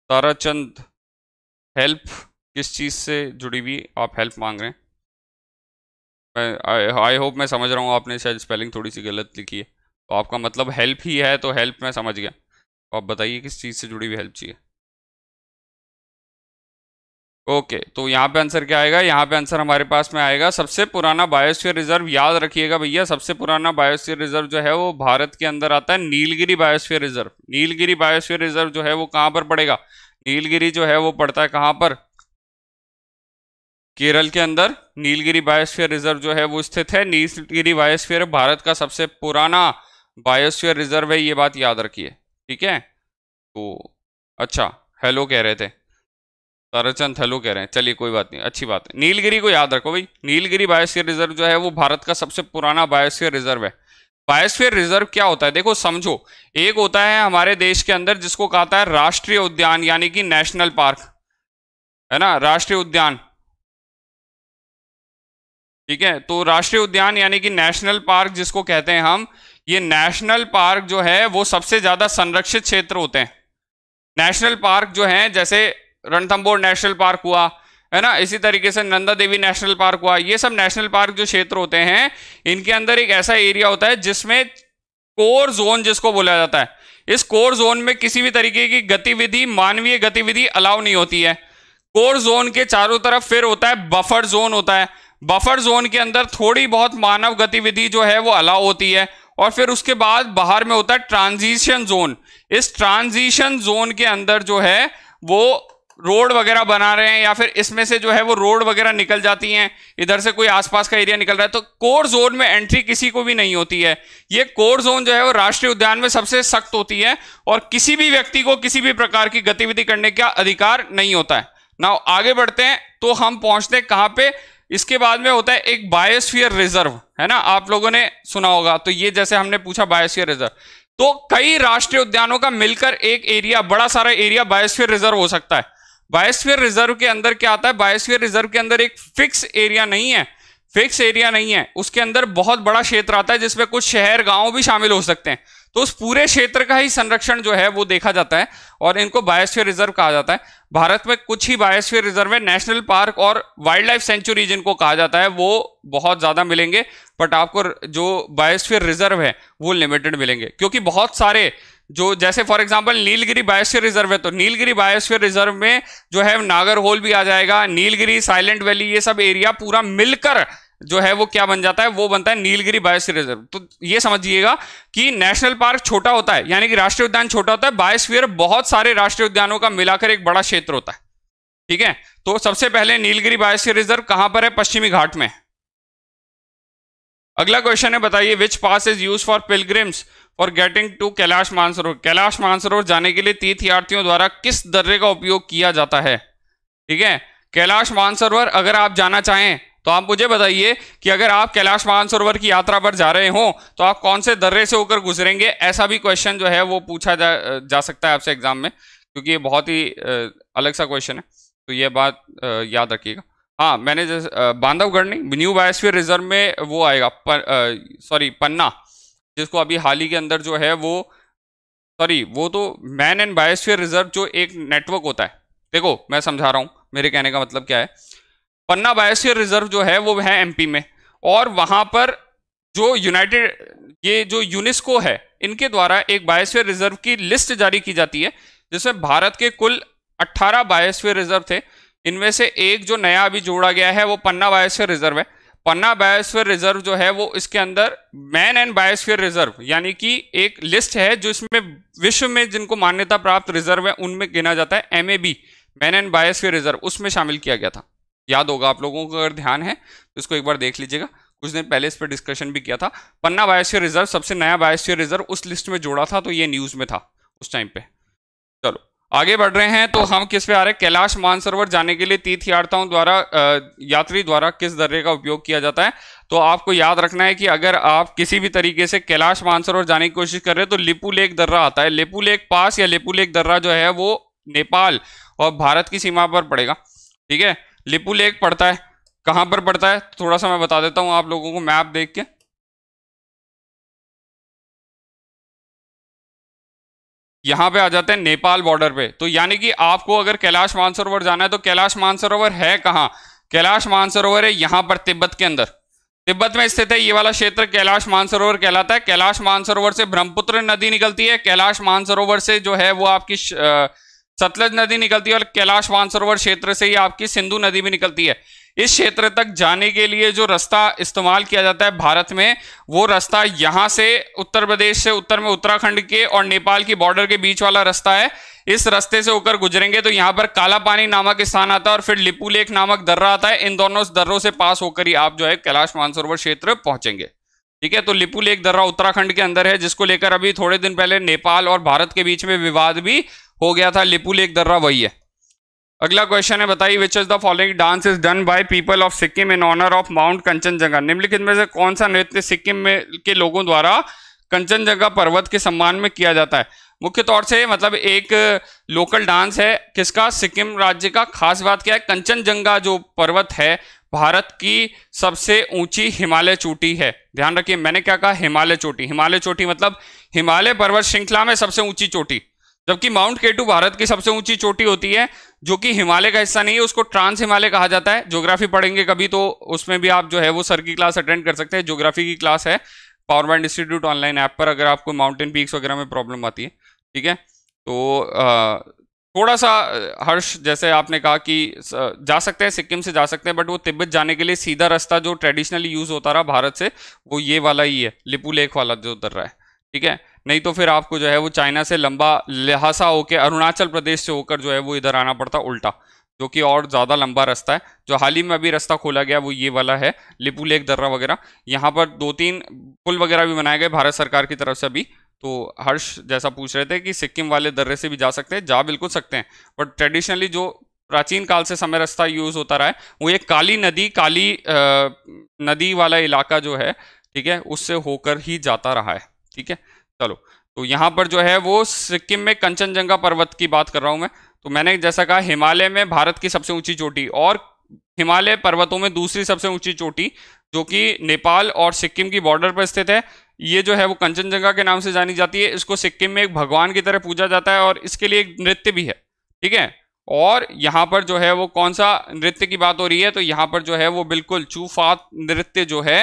ताराचंद हेल्प किस चीज़ से जुड़ी हुई आप हेल्प मांग रहे हैं आई होप मैं समझ रहा हूँ आपने शायद स्पेलिंग थोड़ी सी गलत लिखी है तो आपका मतलब हेल्प ही है तो हेल्प मैं समझ गया आप बताइए किस चीज़ से जुड़ी हुई हेल्प चाहिए ओके okay, तो यहाँ पे आंसर क्या आएगा यहाँ पे आंसर हमारे पास में आएगा सबसे पुराना बायोस्फीयर रिजर्व याद रखिएगा भैया सबसे पुराना बायोस्फीयर रिजर्व जो है वो भारत के अंदर आता है Nilgiri biosphere reserve Nilgiri biosphere reserve जो है वो कहाँ पर पड़ेगा नीलगिरी जो है वो पड़ता है कहाँ पर केरल के अंदर नीलगिरी बायोस्फीयर रिजर्व जो है वो स्थित है नीलगिरी बायोस्फीयर भारत का सबसे पुराना बायोस्फीयर रिजर्व है ये बात याद रखिए ठीक है तो अच्छा हेलो कह रहे थे ताराचंद हेलो कह रहे हैं चलिए कोई बात नहीं अच्छी बात है नीलगिरी को याद रखो भाई नीलगिरी बायोस्फीयर रिजर्व जो है वो भारत का सबसे पुराना बायोस्फीयर रिजर्व है बायोस्फीयर रिजर्व क्या होता है देखो समझो एक होता है हमारे देश के अंदर जिसको कहता है राष्ट्रीय उद्यान यानी कि नेशनल पार्क है ना राष्ट्रीय उद्यान ठीक है तो राष्ट्रीय उद्यान यानी कि नेशनल पार्क जिसको कहते हैं हम ये नेशनल पार्क जो है वो सबसे ज्यादा संरक्षित क्षेत्र होते हैं नेशनल पार्क जो है जैसे रणथम्बोर नेशनल पार्क हुआ है ना इसी तरीके से नंदा देवी नेशनल पार्क हुआ ये सब नेशनल पार्क जो क्षेत्र होते हैं इनके अंदर एक ऐसा एरिया होता है जिसमें कोर जोन जिसको बोला जाता है इस कोर जोन में किसी भी तरीके की गतिविधि मानवीय गतिविधि अलाउ नहीं होती है कोर जोन के चारों तरफ फिर होता है बफर जोन होता है बफर जोन के अंदर थोड़ी बहुत मानव गतिविधि जो है वो अलाउ होती है और फिर उसके बाद बाहर में होता है ट्रांजिशन जोन इस ट्रांजिशन जोन के अंदर जो है वो रोड वगैरह बना रहे हैं या फिर इसमें से जो है वो रोड वगैरह निकल जाती हैं इधर से कोई आसपास का एरिया निकल रहा है तो कोर जोन में एंट्री किसी को भी नहीं होती है ये कोर जोन जो है वो राष्ट्रीय उद्यान में सबसे सख्त होती है और किसी भी व्यक्ति को किसी भी प्रकार की गतिविधि करने का अधिकार नहीं होता है ना आगे बढ़ते हैं तो हम पहुंचते हैं कहाँ पे इसके बाद में होता है एक बायोस्फियर रिजर्व है ना आप लोगों ने सुना होगा तो ये जैसे हमने पूछा बायोस्फियर रिजर्व तो कई राष्ट्रीय उद्यानों का मिलकर एक एरिया बड़ा सारा एरिया बायोस्फीयर रिजर्व हो सकता है बायोस्फीयर रिजर्व के अंदर क्या आता है बायोस्फीयर रिजर्व के अंदर एक फिक्स एरिया नहीं है फिक्स एरिया नहीं है उसके अंदर बहुत बड़ा क्षेत्र आता है जिसमें कुछ शहर गांव भी शामिल हो सकते हैं तो उस पूरे क्षेत्र का ही संरक्षण जो है वो देखा जाता है और इनको बायोस्फीयर रिजर्व कहा जाता है भारत में कुछ ही बायोस्फीयर रिजर्व है नेशनल पार्क और वाइल्ड लाइफ सेंचुरी जिनको कहा जाता है वो बहुत ज़्यादा मिलेंगे बट आपको जो बायोस्फीयर रिजर्व है वो लिमिटेड मिलेंगे क्योंकि बहुत सारे जो जैसे for example Nilgiri biosphere reserve है तो नीलगिरी बायोस्फीयर रिजर्व में जो है नागर होल भी आ जाएगा नीलगिरी साइलेंट वैली ये सब एरिया पूरा मिलकर जो है वो क्या बन जाता है वो बनता है नीलगिरी बायोस्फीयर रिजर्व तो ये समझिएगा कि नेशनल पार्क छोटा होता है यानी कि राष्ट्रीय उद्यान छोटा होता है बायोस्फीयर बहुत सारे राष्ट्रीय उद्यानों का मिलाकर एक बड़ा क्षेत्र होता है ठीक है तो सबसे पहले नीलगिरी बायोस्फीयर रिजर्व कहां पर है पश्चिमी घाट में अगला क्वेश्चन है बताइए which pass is use for pilgrims for getting to Kailash Mansarovar Kailash Mansarovar जाने के लिए तीर्थयात्रियों द्वारा किस दर्रे का उपयोग किया जाता है ठीक है कैलाश मानसरोवर अगर आप जाना चाहें तो आप मुझे बताइए कि अगर आप कैलाश मानसरोवर की यात्रा पर जा रहे हो तो आप कौन से दर्रे से होकर गुजरेंगे ऐसा भी क्वेश्चन जो है वो पूछा जा, जा सकता है आपसे एग्जाम में क्योंकि ये बहुत ही अलग सा क्वेश्चन है तो ये बात याद रखिएगा हाँ मैंने बांधवगढ़ नहीं न्यू बायोस्फीयर रिजर्व में वो आएगा सॉरी पन्ना जिसको अभी हाल ही के अंदर जो है वो सॉरी वो तो मैन एंड बायोस्फीयर रिजर्व जो एक नेटवर्क होता है देखो मैं समझा रहा हूँ मेरे कहने का मतलब क्या है पन्ना बायोस्फीयर रिजर्व जो है वो है एमपी में और वहां पर जो यूनाइटेड ये जो यूनेस्को है इनके द्वारा एक बायोस्फीयर रिजर्व की लिस्ट जारी की जाती है जिसमें भारत के कुल 18 बायोस्फीयर रिजर्व थे इनमें से एक जो नया अभी जोड़ा गया है वो पन्ना बायोस्फीयर रिजर्व है पन्ना बायोस्फीयर रिजर्व जो है वो इसके अंदर मैन एंड बायोस्फीयर रिजर्व यानी कि एक लिस्ट है जो इसमें विश्व में जिनको मान्यता प्राप्त रिजर्व है उनमें गिना जाता है M A B man and biosphere reserve उसमें शामिल किया गया था याद होगा आप लोगों को अगर ध्यान है तो इसको एक बार देख लीजिएगा कुछ दिन पहले इस पर डिस्कशन भी किया था पन्ना बायोस्फीयर रिजर्व सबसे नया बायोस्फीयर रिजर्व उस लिस्ट में जोड़ा था तो ये न्यूज़ में था उस टाइम पे चलो आगे बढ़ रहे हैं तो हम किस पे आ रहे हैं कैलाश मानसरोवर जाने के लिए तीर्थयात्राओं द्वारा यात्री द्वारा किस दर्रे का उपयोग किया जाता है तो आपको याद रखना है कि अगर आप किसी भी तरीके से कैलाश मानसरोवर जाने की कोशिश कर रहे हो तो लिपू लेक दर्रा आता है लिपू लेक पास या लिपू लेक दर्रा जो है वो नेपाल और भारत की सीमा पर पड़ेगा ठीक है लिपू लेक पड़ता है कहां पर पड़ता है थोड़ा सा मैं बता देता हूं आप लोगों को मैप देख के यहां पे आ जाते हैं नेपाल बॉर्डर पे तो यानी कि आपको अगर कैलाश मानसरोवर जाना है तो कैलाश मानसरोवर है कहां कैलाश मानसरोवर है यहां पर तिब्बत के अंदर तिब्बत में स्थित है ये वाला क्षेत्र कैलाश मानसरोवर कहलाता है कैलाश मानसरोवर से ब्रह्मपुत्र नदी निकलती है कैलाश मानसरोवर से जो है वो आपकी श, आ, सतलज नदी निकलती है और कैलाश मानसरोवर क्षेत्र से ही आपकी सिंधु नदी भी निकलती है इस क्षेत्र तक जाने के लिए जो रास्ता इस्तेमाल किया जाता है भारत में वो रास्ता यहाँ से उत्तर प्रदेश से उत्तर में उत्तराखंड के और नेपाल की बॉर्डर के बीच वाला रास्ता है इस रास्ते से होकर गुजरेंगे तो यहाँ पर काला पानी नामक स्थान आता है और फिर लिपू लेक नामक दर्रा आता है इन दोनों दर्रों से पास होकर ही आप जो है कैलाश मानसरोवर क्षेत्र पहुंचेंगे ठीक है तो लिपू लेक दर्रा उत्तराखंड के अंदर है जिसको लेकर अभी थोड़े दिन पहले नेपाल और भारत के बीच में विवाद भी हो गया था लिपू लेक दर्रा वही है अगला क्वेश्चन है बताइए which is the following dance is done by people of Sikkim in honour of Mount Kangchenjunga निम्नलिखित में से कौन सा नृत्य सिक्किम में के लोगों द्वारा कंचनजंगा पर्वत के सम्मान में किया जाता है मुख्य तौर से मतलब एक लोकल डांस है किसका सिक्किम राज्य का खास बात क्या है कंचनजंगा जो पर्वत है भारत की सबसे ऊंची हिमालय चोटी है ध्यान रखिए मैंने क्या कहा हिमालय चोटी हिमालय चोटी मतलब हिमालय पर्वत श्रृंखला में सबसे ऊंची चोटी जबकि माउंट केटू भारत की सबसे ऊंची चोटी होती है जो कि हिमालय का हिस्सा नहीं है उसको ट्रांस हिमालय कहा जाता है ज्योग्राफी पढ़ेंगे कभी तो उसमें भी आप जो है वो सर की क्लास अटेंड कर सकते हैं ज्योग्राफी की क्लास है power point institute online app पर अगर आपको माउंटेन पीक्स वगैरह में प्रॉब्लम आती है ठीक है तो आ, थोड़ा सा हर्ष जैसे आपने कहा कि जा सकते हैं सिक्किम से जा सकते हैं बट वो तिब्बत जाने के लिए सीधा रास्ता जो ट्रेडिशनली यूज होता रहा भारत से वो ये वाला ही है लिपू लेक वाला जो उतर रहा है ठीक है नहीं तो फिर आपको जो है वो चाइना से लंबा लिहासा होकर अरुणाचल प्रदेश से होकर जो है वो इधर आना पड़ता उल्टा जो कि और ज़्यादा लंबा रास्ता है जो हाल ही में अभी रास्ता खोला गया वो ये वाला है लिपू लेक दर्रा वगैरह यहाँ पर दो तीन पुल वगैरह भी बनाए गए भारत सरकार की तरफ से अभी तो हर्ष जैसा पूछ रहे थे कि सिक्किम वाले दर्रे से भी जा सकते हैं जा बिल्कुल सकते हैं बट ट्रेडिशनली जो प्राचीन काल से समय रास्ता यूज़ होता रहा है वो ये काली नदी काली आ, नदी वाला इलाका जो है ठीक है उससे होकर ही जाता रहा है ठीक है चलो तो यहाँ पर जो है वो सिक्किम में कंचनजंगा पर्वत की बात कर रहा हूँ मैं तो मैंने जैसा कहा हिमालय में भारत की सबसे ऊंची चोटी और हिमालय पर्वतों में दूसरी सबसे ऊंची चोटी जो कि नेपाल और सिक्किम की बॉर्डर पर स्थित है ये जो है वो कंचनजंगा के नाम से जानी जाती है इसको सिक्किम में एक भगवान की तरह पूजा जाता है और इसके लिए एक नृत्य भी है ठीक है और यहाँ पर जो है वो कौन सा नृत्य की बात हो रही है तो यहाँ पर जो है वो बिल्कुल चूफात नृत्य जो है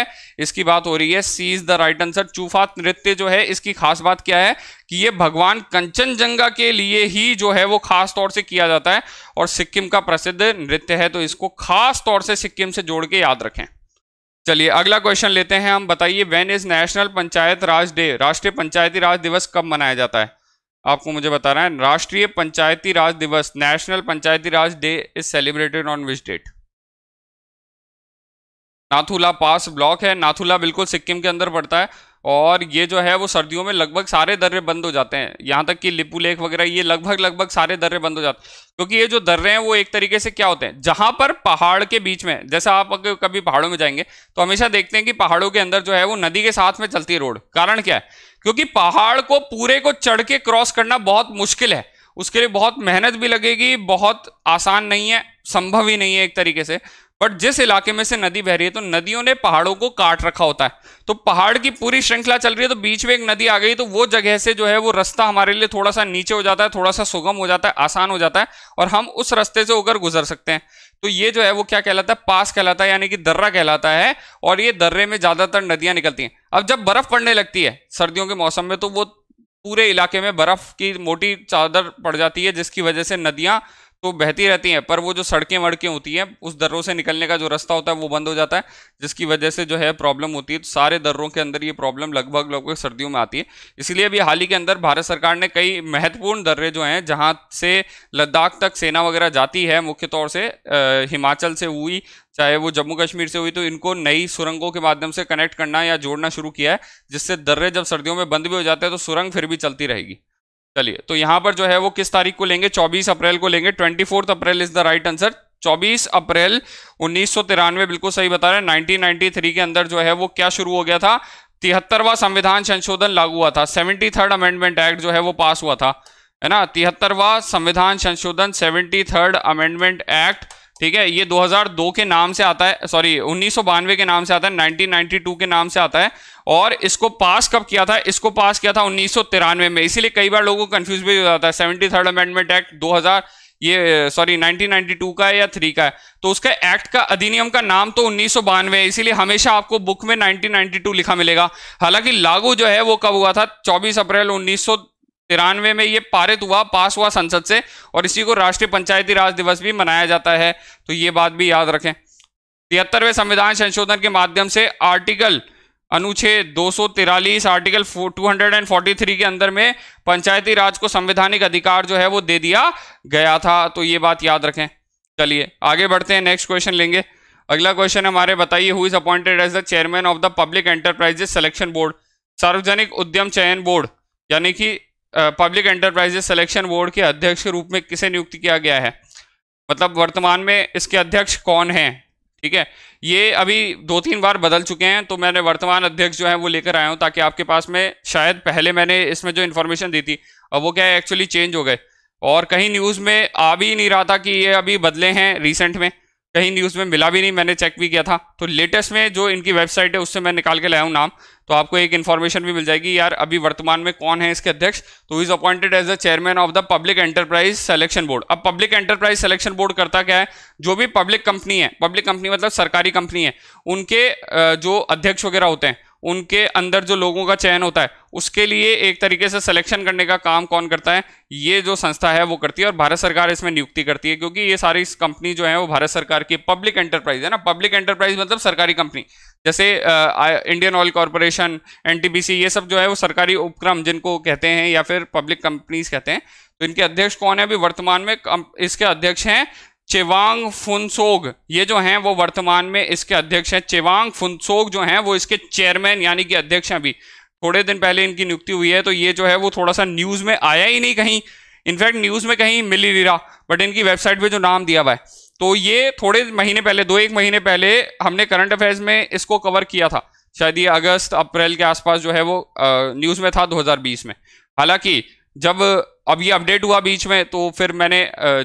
इसकी बात हो रही है C is the right answer Chufaat नृत्य जो है इसकी खास बात क्या है कि ये भगवान कंचनजंगा के लिए ही जो है वो खास तौर से किया जाता है और सिक्किम का प्रसिद्ध नृत्य है तो इसको खास तौर से सिक्किम से जोड़ के याद रखें चलिए अगला क्वेश्चन लेते हैं हम बताइए when is national Panchayat Raj day राष्ट्रीय पंचायती राज दिवस कब मनाया जाता है आपको मुझे बता रहा है राष्ट्रीय पंचायती राज दिवस national Panchayati Raj day is celebrated on which date Nathula pass block है नाथुला बिल्कुल सिक्किम के अंदर पड़ता है और ये जो है वो सर्दियों में लगभग सारे दर्रे बंद हो जाते हैं यहाँ तक कि लिपू लेख वगैरह ये लगभग लगभग सारे दर्रे बंद हो जाते हैं क्योंकि ये जो दर्रे हैं वो एक तरीके से क्या होते हैं जहाँ पर पहाड़ के बीच में जैसे आप अगर कभी पहाड़ों में जाएंगे तो हमेशा देखते हैं कि पहाड़ों के अंदर जो है वो नदी के साथ में चलती है रोड कारण क्या है क्योंकि पहाड़ को पूरे को चढ़ के क्रॉस करना बहुत मुश्किल है उसके लिए बहुत मेहनत भी लगेगी बहुत आसान नहीं है संभव ही नहीं है एक तरीके से बट जिस इलाके में से नदी बह रही है तो नदियों ने पहाड़ों को काट रखा होता है तो पहाड़ की पूरी श्रृंखला चल रही है तो बीच में एक नदी आ गई तो वो जगह से जो है वो रास्ता हमारे लिए थोड़ा सा नीचे हो जाता है थोड़ा सा सुगम हो जाता है आसान हो जाता है और हम उस रास्ते से होकर गुजर सकते हैं तो ये जो है वो क्या कहलाता है पास कहलाता है यानी कि दर्रा कहलाता है और ये दर्रे में ज्यादातर नदियां निकलती हैं अब जब बर्फ पड़ने लगती है सर्दियों के मौसम में तो वो पूरे इलाके में बर्फ की मोटी चादर पड़ जाती है जिसकी वजह से नदियां तो बहती रहती हैं पर वो जो सड़कें वड़कें होती हैं उस दर्रों से निकलने का जो रास्ता होता है वो बंद हो जाता है जिसकी वजह से जो है प्रॉब्लम होती है तो सारे दर्रों के अंदर ये प्रॉब्लम लगभग लगभग सर्दियों में आती है इसलिए अभी हाल ही के अंदर भारत सरकार ने कई महत्वपूर्ण दर्रे जो हैं जहाँ से लद्दाख तक सेना वगैरह जाती है मुख्य तौर से हिमाचल से हुई चाहे वो जम्मू कश्मीर से हुई तो इनको नई सुरंगों के माध्यम से कनेक्ट करना या जोड़ना शुरू किया है जिससे दर्रे जब सर्दियों में बंद भी हो जाते हैं तो सुरंग फिर भी चलती रहेगी चलिए तो यहां पर जो है वो किस तारीख को लेंगे 24 अप्रैल को लेंगे 24 April is the right answer 24 अप्रैल उन्नीस बिल्कुल सही बता रहे हैं 1993 के अंदर जो है वो क्या शुरू हो गया था तिहत्तरवा संविधान संशोधन लागू हुआ था सेवेंटी थर्ड अमेंडमेंट एक्ट जो है वो पास हुआ था है ना तिहत्तरवा संविधान संशोधन सेवेंटी थर्ड अमेंडमेंट एक्ट ठीक है ये 2002 के नाम से आता है सॉरी उन्नीस के नाम से आता है 1992 के नाम से आता है और इसको पास कब किया था इसको पास किया था उन्नीस में इसीलिए कई बार लोगों को कंफ्यूज भी हो जाता है सेवेंटी थर्ड अमेंडमेंट एक्ट दो ये सॉरी 1992 का है या थ्री का है तो उसका एक्ट का अधिनियम का नाम तो उन्नीस है इसीलिए हमेशा आपको बुक में 1992 लिखा मिलेगा हालांकि लागू जो है वो कब हुआ था 24 अप्रैल उन्नीस तिरानवे में ये पारित हुआ पास हुआ संसद से और इसी को राष्ट्रीय पंचायती राज दिवस भी मनाया जाता है तो ये बात भी याद रखें तिहत्तरवें संविधान संशोधन के माध्यम से आर्टिकल अनुच्छेद 243 आर्टिकल 243 के अंदर में पंचायती राज को संवैधानिक अधिकार जो है वो दे दिया गया था तो ये बात याद रखें चलिए आगे बढ़ते हैं नेक्स्ट क्वेश्चन लेंगे अगला क्वेश्चन हमारे बताइए who is appointed as the chairman of the public enterprises selection board सार्वजनिक उद्यम चयन बोर्ड यानी कि पब्लिक एंटरप्राइजेस सिलेक्शन बोर्ड के अध्यक्ष के रूप में किसे नियुक्त किया गया है मतलब वर्तमान में इसके अध्यक्ष कौन हैं ठीक है ये अभी दो तीन बार बदल चुके हैं तो मैंने वर्तमान अध्यक्ष जो है वो लेकर आया हूँ ताकि आपके पास में शायद पहले मैंने इसमें जो इन्फॉर्मेशन दी थी अब वो क्या है एक्चुअली चेंज हो गए और कहीं न्यूज़ में आ भी नहीं रहा था कि ये अभी बदले हैं रिसेंट में कहीं न्यूज़ में मिला भी नहीं मैंने चेक भी किया था तो लेटेस्ट में जो इनकी वेबसाइट है उससे मैं निकाल के लाया हूँ नाम तो आपको एक इन्फॉर्मेशन भी मिल जाएगी यार अभी वर्तमान में कौन है इसके अध्यक्ष तो is appointed as a chairman of the public enterprise selection board अब पब्लिक एंटरप्राइज सेलेक्शन बोर्ड करता क्या है जो भी पब्लिक कंपनी है पब्लिक कंपनी मतलब सरकारी कंपनी है उनके जो अध्यक्ष वगैरह होते हैं उनके अंदर जो लोगों का चयन होता है उसके लिए एक तरीके से सिलेक्शन करने का काम कौन करता है ये जो संस्था है वो करती है और भारत सरकार इसमें नियुक्ति करती है क्योंकि ये सारी कंपनी जो है वो भारत सरकार की पब्लिक एंटरप्राइज है ना पब्लिक एंटरप्राइज मतलब सरकारी कंपनी जैसे इंडियन ऑयल कॉरपोरेशन एन ये सब जो है वो सरकारी उपक्रम जिनको कहते हैं या फिर पब्लिक कंपनीज कहते हैं तो इनके अध्यक्ष कौन है अभी वर्तमान में इसके अध्यक्ष हैं चेवांग फुनसोग ये जो हैं वो वर्तमान में इसके अध्यक्ष हैं चेवांग फुनसोग जो हैं वो इसके चेयरमैन यानी कि अध्यक्ष हैं अभी थोड़े दिन पहले इनकी नियुक्ति हुई है तो ये जो है वो थोड़ा सा न्यूज़ में आया ही नहीं कहीं इनफैक्ट न्यूज़ में कहीं मिली नहीं रहा बट इनकी वेबसाइट पर जो नाम दिया हुआ है तो ये थोड़े महीने पहले दो एक महीने पहले हमने करंट अफेयर्स में इसको कवर किया था शायद ये अगस्त अप्रैल के आसपास जो है वो न्यूज़ में था दो में हालांकि जब अब ये अपडेट हुआ बीच में तो फिर मैंने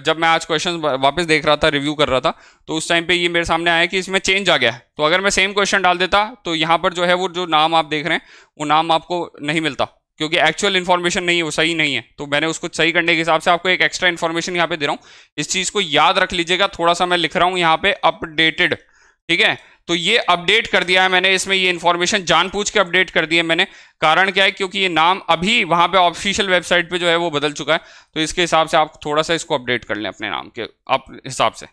जब मैं आज क्वेश्चन वापस देख रहा था रिव्यू कर रहा था तो उस टाइम पे ये मेरे सामने आया कि इसमें चेंज आ गया है तो अगर मैं सेम क्वेश्चन डाल देता तो यहाँ पर जो है वो जो नाम आप देख रहे हैं वो नाम आपको नहीं मिलता क्योंकि एक्चुअल इन्फॉर्मेशन नहीं है वो सही नहीं है तो मैंने उसको सही करने के हिसाब से आपको एक एक्स्ट्रा इन्फॉर्मेशन यहाँ पे दे रहा हूँ इस चीज़ को याद रख लीजिएगा थोड़ा सा मैं लिख रहा हूँ यहाँ पे अपडेटेड ठीक है तो ये अपडेट कर दिया है मैंने इसमें ये इन्फॉर्मेशन जानपूझ के अपडेट कर दिया है मैंने कारण क्या है क्योंकि ये नाम अभी वहां पे ऑफिशियल वेबसाइट पे जो है वो बदल चुका है तो इसके हिसाब से आप थोड़ा सा इसको अपडेट कर लें अपने नाम के आप हिसाब से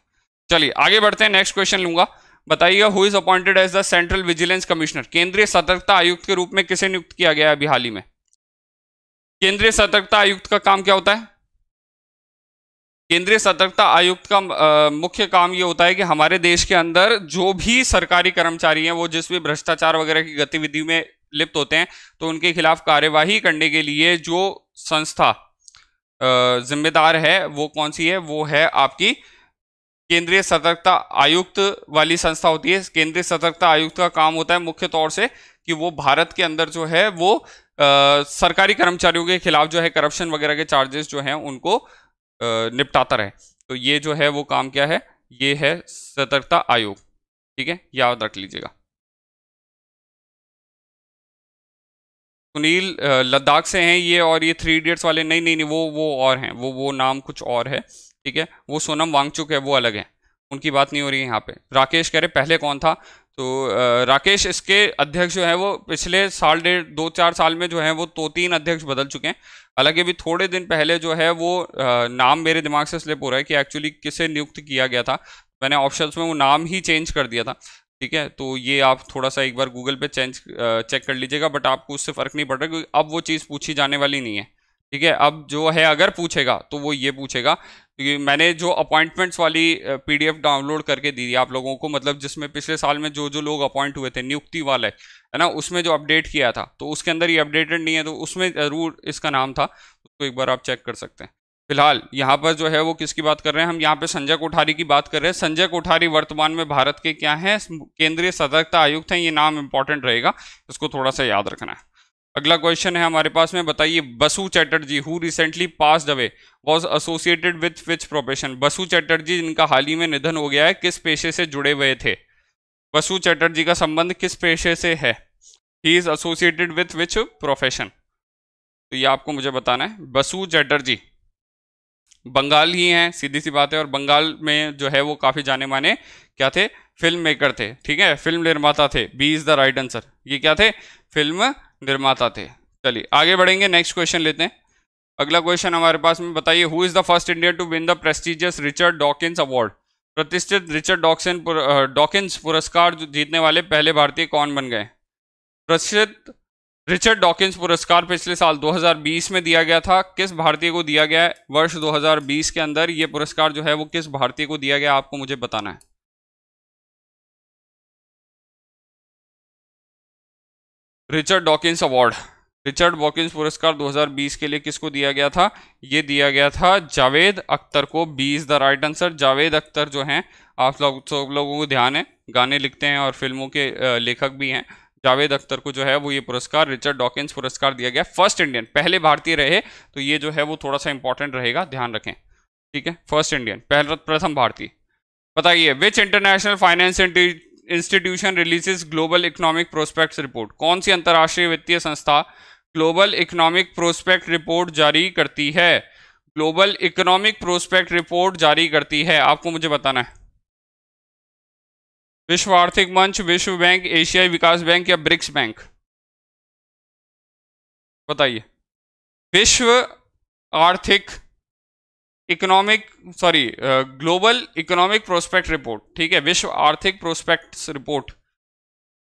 चलिए आगे बढ़ते हैं नेक्स्ट क्वेश्चन लूंगा बताइएगा who is appointed as the central vigilance commissioner केंद्रीय सतर्कता आयुक्त के रूप में किसे नियुक्त किया गया है अभी हाल ही में केंद्रीय सतर्कता आयुक्त का काम क्या होता है केंद्रीय सतर्कता आयुक्त का आ, मुख्य काम ये होता है कि हमारे देश के अंदर जो भी सरकारी कर्मचारी हैं वो जिस भी भ्रष्टाचार वगैरह की गतिविधि में लिप्त होते हैं तो उनके खिलाफ कार्यवाही करने के लिए जो संस्था जिम्मेदार है वो कौन सी है वो है आपकी केंद्रीय सतर्कता आयुक्त वाली संस्था होती है केंद्रीय सतर्कता आयुक्त का काम होता है मुख्य तौर से कि वो भारत के अंदर जो है वो आ, सरकारी कर्मचारियों के खिलाफ जो है करप्शन वगैरह के चार्जेस जो हैं उनको निपटाता रहे तो ये जो है वो काम क्या है ये है सतर्कता आयोग ठीक है याद रख लीजिएगा सुनील लद्दाख से हैं ये और ये थ्री इडियट्स वाले नहीं नहीं नहीं वो वो और हैं वो वो नाम कुछ और है ठीक है वो सोनम वांगचुक है वो अलग है उनकी बात नहीं हो रही है यहाँ पे राकेश कह रहे पहले कौन था तो राकेश इसके अध्यक्ष जो हैं वो पिछले साल डेढ़ दो चार साल में जो है वो दो तो तीन अध्यक्ष बदल चुके हैं हालांकि अभी थोड़े दिन पहले जो है वो नाम मेरे दिमाग से स्लिप हो रहा है कि एक्चुअली किसे नियुक्त किया गया था मैंने ऑप्शंस में वो नाम ही चेंज कर दिया था ठीक है तो ये आप थोड़ा सा एक बार गूगल पर चेंज चेक कर लीजिएगा बट आपको उससे फ़र्क नहीं पड़ रहा क्योंकि अब वो चीज़ पूछी जाने वाली नहीं है ठीक है अब जो है अगर पूछेगा तो वो ये पूछेगा क्योंकि मैंने जो अपॉइंटमेंट्स वाली पीडीएफ डाउनलोड करके दी थी आप लोगों को मतलब जिसमें पिछले साल में जो जो लोग अपॉइंट हुए थे नियुक्ति वाले है ना उसमें जो अपडेट किया था तो उसके अंदर ये अपडेटेड नहीं है तो उसमें जरूर इसका नाम था उसको एक बार आप चेक कर सकते हैं फिलहाल यहाँ पर जो है वो किसकी बात कर रहे हैं हम यहाँ पे संजय कोठारी की बात कर रहे हैं संजय कोठारी वर्तमान में भारत के क्या हैं केंद्रीय सतर्कता आयुक्त हैं ये नाम इम्पॉर्टेंट रहेगा इसको थोड़ा सा याद रखना है अगला क्वेश्चन है हमारे पास में बताइए Basu Chatterjee who recently pass away was associated with which profession Basu Chatterjee जिनका हाल ही में निधन हो गया है किस पेशे से जुड़े हुए थे बसु चैटर्जी का संबंध किस पेशे से है he is associated with which profession तो ये आपको मुझे बताना है बसु चैटर्जी बंगाल ही हैं सीधी सी बात है और बंगाल में जो है वो काफ़ी जाने माने क्या थे फिल्म मेकर थे ठीक है फिल्म निर्माता थे B is the right answer ये क्या थे फिल्म निर्माता थे चलिए आगे बढ़ेंगे नेक्स्ट क्वेश्चन लेते हैं अगला क्वेश्चन हमारे पास में बताइए who is the first Indian to win the prestigious Richard Dawkins award प्रतिष्ठित रिचर्ड डॉक्सन डॉकिंस पुरस्कार जीतने वाले पहले भारतीय कौन बन गए प्रसिद्ध रिचर्ड डॉकिंस पुरस्कार पिछले साल 2020 में दिया गया था किस भारतीय को दिया गया है वर्ष 2020 के अंदर ये पुरस्कार जो है वो किस भारतीय को दिया गया आपको मुझे बताना है Richard Dawkins award Richard Dawkins पुरस्कार 2020 के लिए किसको दिया गया था ये दिया गया था जावेद अख्तर को B is the right answer Javed Akhtar जो हैं आप लोग सब लोगों को ध्यान है गाने लिखते हैं और फिल्मों के लेखक भी हैं जावेद अख्तर को जो है वो ये पुरस्कार रिचर्ड डॉकिंस पुरस्कार दिया गया फर्स्ट इंडियन पहले भारतीय रहे तो ये जो है वो थोड़ा सा इंपॉर्टेंट रहेगा ध्यान रखें ठीक है फर्स्ट इंडियन पहला प्रथम भारतीय बताइए which international finance institution releases global economic prospect report कौन सी अंतर्राष्ट्रीय वित्तीय संस्था ग्लोबल इकोनॉमिक प्रोस्पेक्ट रिपोर्ट जारी करती है ग्लोबल इकोनॉमिक प्रोस्पेक्ट रिपोर्ट जारी करती है आपको मुझे बताना है विश्व आर्थिक मंच विश्व बैंक एशियाई विकास बैंक या ब्रिक्स बैंक बताइए विश्व आर्थिक economic sorry global economic prospect report ठीक है विश्व आर्थिक prospects report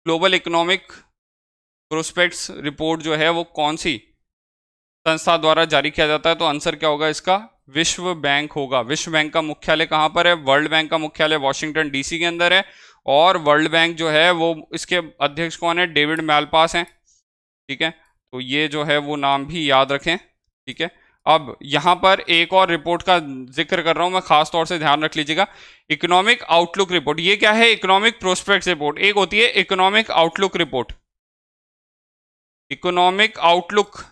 global economic prospects report जो है वो कौन सी संस्था द्वारा जारी किया जाता है तो आंसर क्या होगा इसका विश्व बैंक होगा विश्व बैंक का मुख्यालय कहाँ पर है वर्ल्ड बैंक का मुख्यालय वाशिंगटन डीसी के अंदर है और वर्ल्ड बैंक जो है वो इसके अध्यक्ष कौन है डेविड मेलपास हैं ठीक है तो ये जो है वो नाम भी याद रखें ठीक है अब यहां पर एक और रिपोर्ट का जिक्र कर रहा हूं मैं खास तौर से ध्यान रख लीजिएगा इकोनॉमिक आउटलुक रिपोर्ट ये क्या है इकोनॉमिक प्रोस्पेक्ट रिपोर्ट एक होती है economic outlook report economic outlook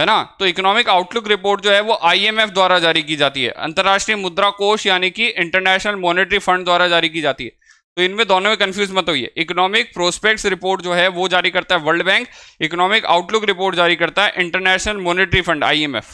है ना तो इकोनॉमिक आउटलुक रिपोर्ट जो है वो आईएमएफ द्वारा जारी की जाती है अंतर्राष्ट्रीय मुद्रा कोष यानी कि इंटरनेशनल मॉनेटरी फंड द्वारा जारी की जाती है तो इनमें दोनों में कंफ्यूज मत होइए इकोनॉमिक प्रोस्पेक्ट्स रिपोर्ट जो है वो जारी करता है world bank economic outlook report जारी करता है इंटरनेशनल मॉनेटरी फंड आईएमएफ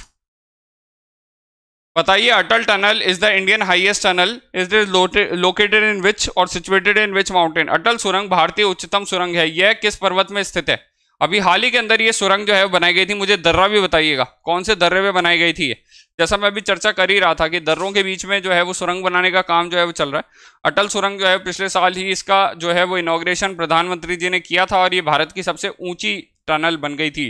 बताइए Atal tunnel is the Indian highest tunnel is is located in which और सिचुएटेड इन विच माउंटेन अटल सुरंग भारतीय उच्चतम सुरंग है यह किस पर्वत में स्थित है अभी हाल ही के अंदर यह सुरंग जो है बनाई गई थी मुझे दर्रा भी बताइएगा कौन से दर्रे में बनाई गई थी ये जैसा मैं अभी चर्चा कर ही रहा था कि दर्रों के बीच में जो है वो सुरंग बनाने का काम जो है वो चल रहा है अटल सुरंग जो है पिछले साल ही इसका जो है वो इनाग्रेशन प्रधानमंत्री जी ने किया था और ये भारत की सबसे ऊंची टनल बन गई थी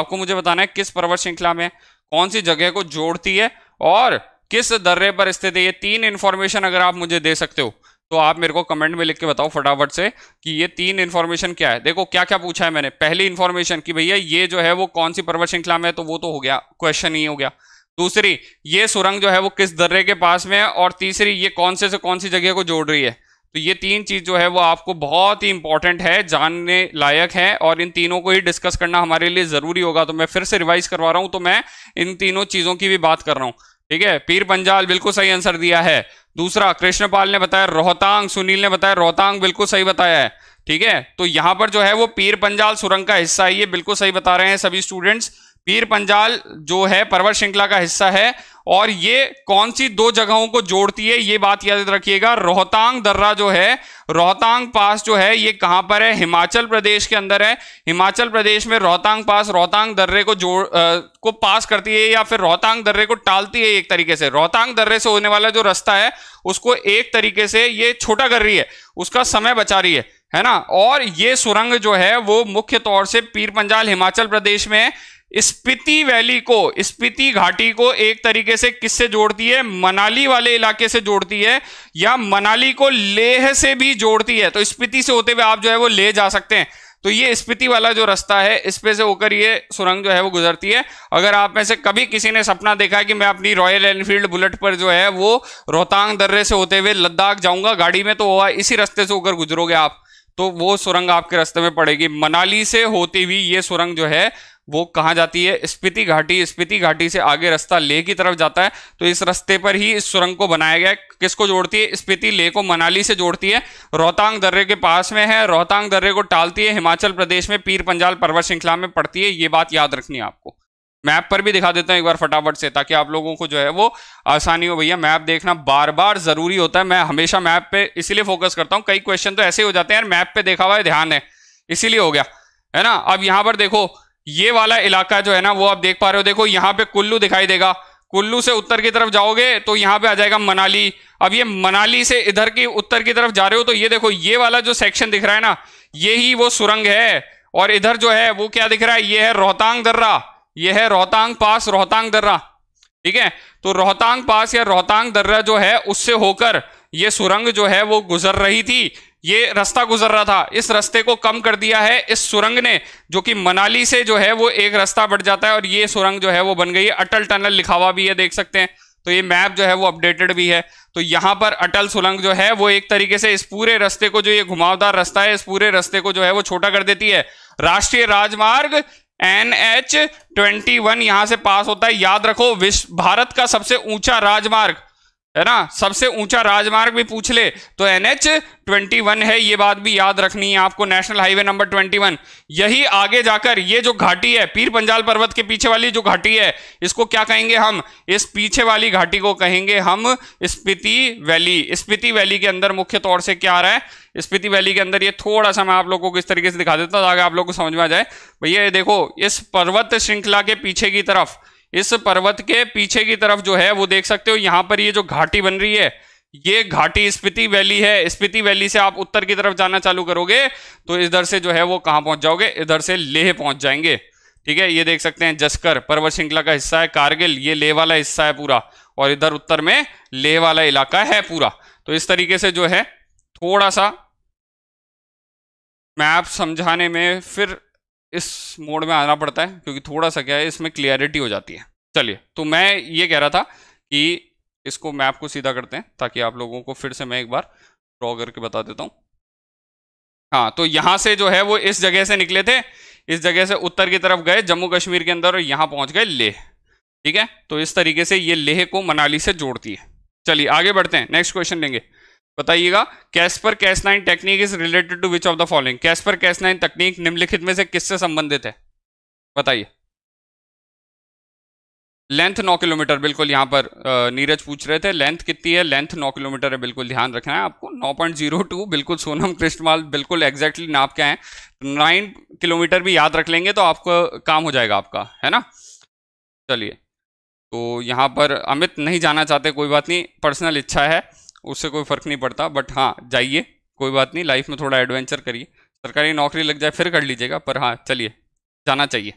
आपको मुझे बताना है किस पर्वत श्रृंखला में कौन सी जगह को जोड़ती है और किस दर्रे पर स्थित है ये तीन इन्फॉर्मेशन अगर आप मुझे दे सकते हो तो आप मेरे को कमेंट में लिख के बताओ फटाफट से कि ये तीन इन्फॉर्मेशन क्या है देखो क्या क्या पूछा है मैंने पहली इन्फॉर्मेशन कि भैया ये जो है वो कौन सी पर्वत श्रृंखला में है तो वो तो हो गया क्वेश्चन ही हो गया दूसरी ये सुरंग जो है वो किस दर्रे के पास में है और तीसरी ये कौन से से कौन सी जगह को जोड़ रही है तो ये तीन चीज जो है वो आपको बहुत ही इंपॉर्टेंट है जानने लायक है और इन तीनों को ही डिस्कस करना हमारे लिए जरूरी होगा तो मैं फिर से रिवाइज करवा रहा हूं तो मैं इन तीनों चीजों की भी बात कर रहा हूं ठीक है पीर पंजाल बिल्कुल सही आंसर दिया है दूसरा कृष्णपाल ने बताया रोहतांग सुनील ने बताया रोहतांग बिल्कुल सही बताया है ठीक है तो यहां पर जो है वो पीर पंजाल सुरंग का हिस्सा है ये बिल्कुल सही बता रहे हैं सभी स्टूडेंट्स पीर पंजाल जो है पर्वत श्रृंखला का हिस्सा है और ये कौन सी दो जगहों को जोड़ती है ये बात याद रखिएगा रोहतांग दर्रा जो है रोहतांग पास जो है ये कहां पर है हिमाचल प्रदेश के अंदर है हिमाचल प्रदेश में रोहतांग पास रोहतांग दर्रे को जोड़ आ, को पास करती है या फिर रोहतांग दर्रे को टालती है एक तरीके से रोहतांग दर्रे से होने वाला जो रास्ता है उसको एक तरीके से ये छोटा कर रही है उसका समय बचा रही है है ना और ये सुरंग जो है वो मुख्य तौर से पीर पंजाल हिमाचल प्रदेश में स्पीति वैली को स्पीति घाटी को एक तरीके से किससे जोड़ती है मनाली वाले इलाके से जोड़ती है या मनाली को लेह से भी जोड़ती है तो स्पीति से होते हुए आप जो है वो ले जा सकते हैं तो ये स्पीति वाला जो रास्ता है इस पे से होकर ये सुरंग जो है वो गुजरती है अगर आप में से कभी किसी ने सपना देखा कि मैं अपनी रॉयल एनफील्ड बुलेट पर जो है वो रोहतांग दर्रे से होते हुए लद्दाख जाऊंगा गाड़ी में तो इसी रास्ते से होकर गुजरोगे आप तो वो सुरंग आपके रास्ते में पड़ेगी मनाली से होती हुई ये सुरंग जो है वो कहाँ जाती है स्पिति घाटी स्पिति घाटी से आगे रास्ता लेह की तरफ जाता है तो इस रास्ते पर ही इस सुरंग को बनाया गया है किसको जोड़ती है स्पिति लेह को मनाली से जोड़ती है रोहतांग दर्रे के पास में है रोहतांग दर्रे को टालती है हिमाचल प्रदेश में पीर पंजाल पर्वत श्रृंखला में पड़ती है ये बात याद रखनी है आपको मैप पर भी दिखा देता हूँ एक बार फटाफट से ताकि आप लोगों को जो है वो आसानी हो भैया मैप देखना बार बार जरूरी होता है मैं हमेशा मैप पे इसीलिए फोकस करता हूँ कई क्वेश्चन तो ऐसे हो जाते हैं यार मैप पे देखा हुआ है ध्यान है इसीलिए हो गया है ना अब यहाँ पर देखो ये वाला इलाका जो है ना वो आप देख पा रहे हो देखो यहाँ पे कुल्लू दिखाई देगा कुल्लू से उत्तर की तरफ जाओगे तो यहाँ पे आ जाएगा मनाली अब ये मनाली से इधर की उत्तर की तरफ जा रहे हो तो ये देखो ये वाला जो सेक्शन दिख रहा है ना ये ही वो सुरंग है और इधर जो है वो क्या दिख रहा है ये है रोहतांग दर्रा ये है रोहतांग पास रोहतांग दर्रा ठीक है तो रोहतांग पास या रोहतांग दर्रा जो है उससे होकर ये सुरंग जो है वो गुजर रही थी ये रास्ता गुजर रहा था इस रास्ते को कम कर दिया है इस सुरंग ने जो कि मनाली से जो है वो एक रास्ता बढ़ जाता है और ये सुरंग जो है वो बन गई है अटल टनल लिखा हुआ भी है देख सकते हैं तो ये मैप जो है वो अपडेटेड भी है तो यहाँ पर अटल सुरंग जो है वो एक तरीके से इस पूरे रस्ते को जो ये घुमावदार रास्ता है इस पूरे रस्ते को जो है वो छोटा कर देती है राष्ट्रीय राजमार्ग एन एच ट्वेंटी वन यहां से पास होता है याद रखो विश्व भारत का सबसे ऊंचा राजमार्ग है ना सबसे ऊंचा राजमार्ग भी पूछ ले तो एनएच 21 है ये बात भी याद रखनी है आपको नेशनल हाईवे नंबर 21 यही आगे जाकर ये जो घाटी है पीर पंजाल पर्वत के पीछे वाली जो घाटी है इसको क्या कहेंगे हम इस पीछे वाली घाटी को कहेंगे हम स्पीति वैली स्पीति वैली के अंदर मुख्य तौर से क्या आ रहा है स्पीति वैली के अंदर ये थोड़ा सा मैं आप लोगों को इस तरीके से दिखा देता हूँ आगे आप लोग को समझ में आ जाए भैया देखो इस पर्वत श्रृंखला के पीछे की तरफ इस पर्वत के पीछे की तरफ जो है वो देख सकते हो यहाँ पर ये जो घाटी बन रही है ये घाटी स्पीति वैली है स्पीति वैली से आप उत्तर की तरफ जाना चालू करोगे तो इधर से जो है वो कहाँ पहुंच जाओगे इधर से लेह पहुंच जाएंगे ठीक है ये देख सकते हैं जस्कर पर्वत श्रृंखला का हिस्सा है कारगिल ये लेह वाला हिस्सा है पूरा और इधर उत्तर में लेह वाला इलाका है पूरा तो इस तरीके से जो है थोड़ा सा मैप समझाने में फिर इस मोड में आना पड़ता है क्योंकि थोड़ा सा क्या है इसमें क्लियरिटी हो जाती है चलिए तो मैं ये कह रहा था कि इसको मैप को सीधा करते हैं ताकि आप लोगों को फिर से मैं एक बार ड्रॉ करके बता देता हूँ हाँ तो यहाँ से जो है वो इस जगह से निकले थे इस जगह से उत्तर की तरफ गए जम्मू कश्मीर के अंदर और यहाँ पहुँच गए लेह ठीक है तो इस तरीके से ये लेह को मनाली से जोड़ती है चलिए आगे बढ़ते हैं नेक्स्ट क्वेश्चन लेंगे बताइएगा CRISPR Cas nine technique is related to which of the following CRISPR Cas nine तकनीक निम्नलिखित में से किससे संबंधित है बताइए लेंथ नौ किलोमीटर बिल्कुल यहां पर नीरज पूछ रहे थे लेंथ कितनी है लेंथ नौ किलोमीटर है बिल्कुल ध्यान रखना है आपको नौ पॉइंट जीरो टू बिल्कुल सोनम कृष्णमाल बिल्कुल एग्जैक्टली नाप क्या है नाइन किलोमीटर भी याद रख लेंगे तो आपको काम हो जाएगा आपका है ना चलिए तो यहाँ पर अमित नहीं जाना चाहते कोई बात नहीं पर्सनल इच्छा है उससे कोई फ़र्क नहीं पड़ता बट हाँ जाइए कोई बात नहीं लाइफ में थोड़ा एडवेंचर करिए सरकारी नौकरी लग जाए फिर कर लीजिएगा पर हाँ चलिए जाना चाहिए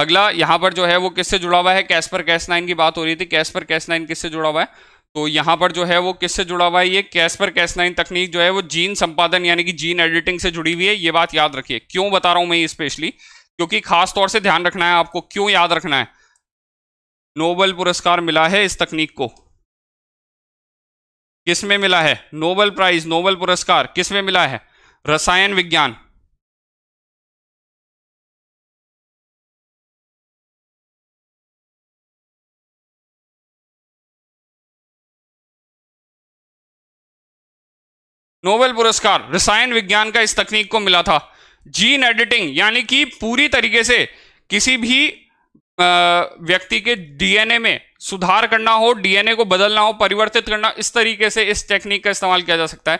अगला यहाँ पर जो है वो किससे जुड़ा हुआ है कैश पर कैश नाइन की बात हो रही थी कैश पर कैश नाइन किससे जुड़ा हुआ है तो यहाँ पर जो है वो किससे जुड़ा हुआ है ये कैश पर कैश नाइन तकनीक जो है वो जीन संपादन यानी कि जीन एडिटिंग से जुड़ी हुई है ये बात याद रखिए क्यों बता रहा हूँ मैं ये स्पेशली क्योंकि खास तौर से ध्यान रखना है आपको क्यों याद रखना है नोबल पुरस्कार मिला है इस तकनीक को किसमें मिला है नोबल प्राइज नोबल पुरस्कार किसमें मिला है रसायन विज्ञान नोबेल पुरस्कार रसायन विज्ञान का इस तकनीक को मिला था जीन एडिटिंग यानी कि पूरी तरीके से किसी भी व्यक्ति के डीएनए में सुधार करना हो डीएनए को बदलना हो परिवर्तित करना इस तरीके से इस टेक्निक का इस्तेमाल किया जा सकता है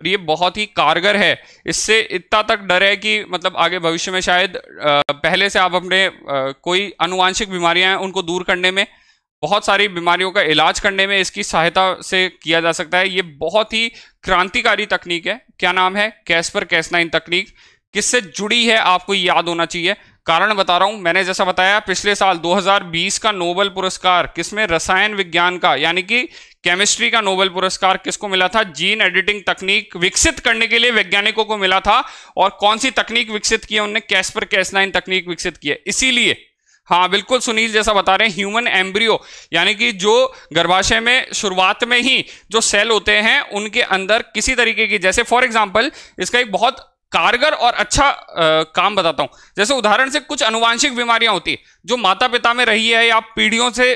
और ये बहुत ही कारगर है इससे इतना तक डर है कि मतलब आगे भविष्य में शायद पहले से आप अपने कोई अनुवांशिक बीमारियां हैं उनको दूर करने में बहुत सारी बीमारियों का इलाज करने में इसकी सहायता से किया जा सकता है ये बहुत ही क्रांतिकारी तकनीक है क्या नाम है कैस्पर कैसनाइन तकनीक किससे जुड़ी है आपको याद होना चाहिए कारण बता रहा हूं मैंने जैसा बताया पिछले साल 2020 का नोबेल पुरस्कार किसमें रसायन विज्ञान का यानी कि केमिस्ट्री का नोबेल पुरस्कार किसको मिला था जीन एडिटिंग तकनीक विकसित करने के लिए वैज्ञानिकों को मिला था और कौन सी तकनीक विकसित की है उनने कैस्पर कैसनाइन तकनीक विकसित की है इसीलिए हाँ बिल्कुल सुनील जैसा बता रहे हैं ह्यूमन एम्ब्रियो यानी कि जो गर्भाशय में शुरुआत में ही जो सेल होते हैं उनके अंदर किसी तरीके की जैसे फॉर एग्जाम्पल इसका एक बहुत कारगर और अच्छा आ, काम बताता हूं जैसे उदाहरण से कुछ अनुवांशिक बीमारियां होती है जो माता पिता में रही है या पीढ़ियों से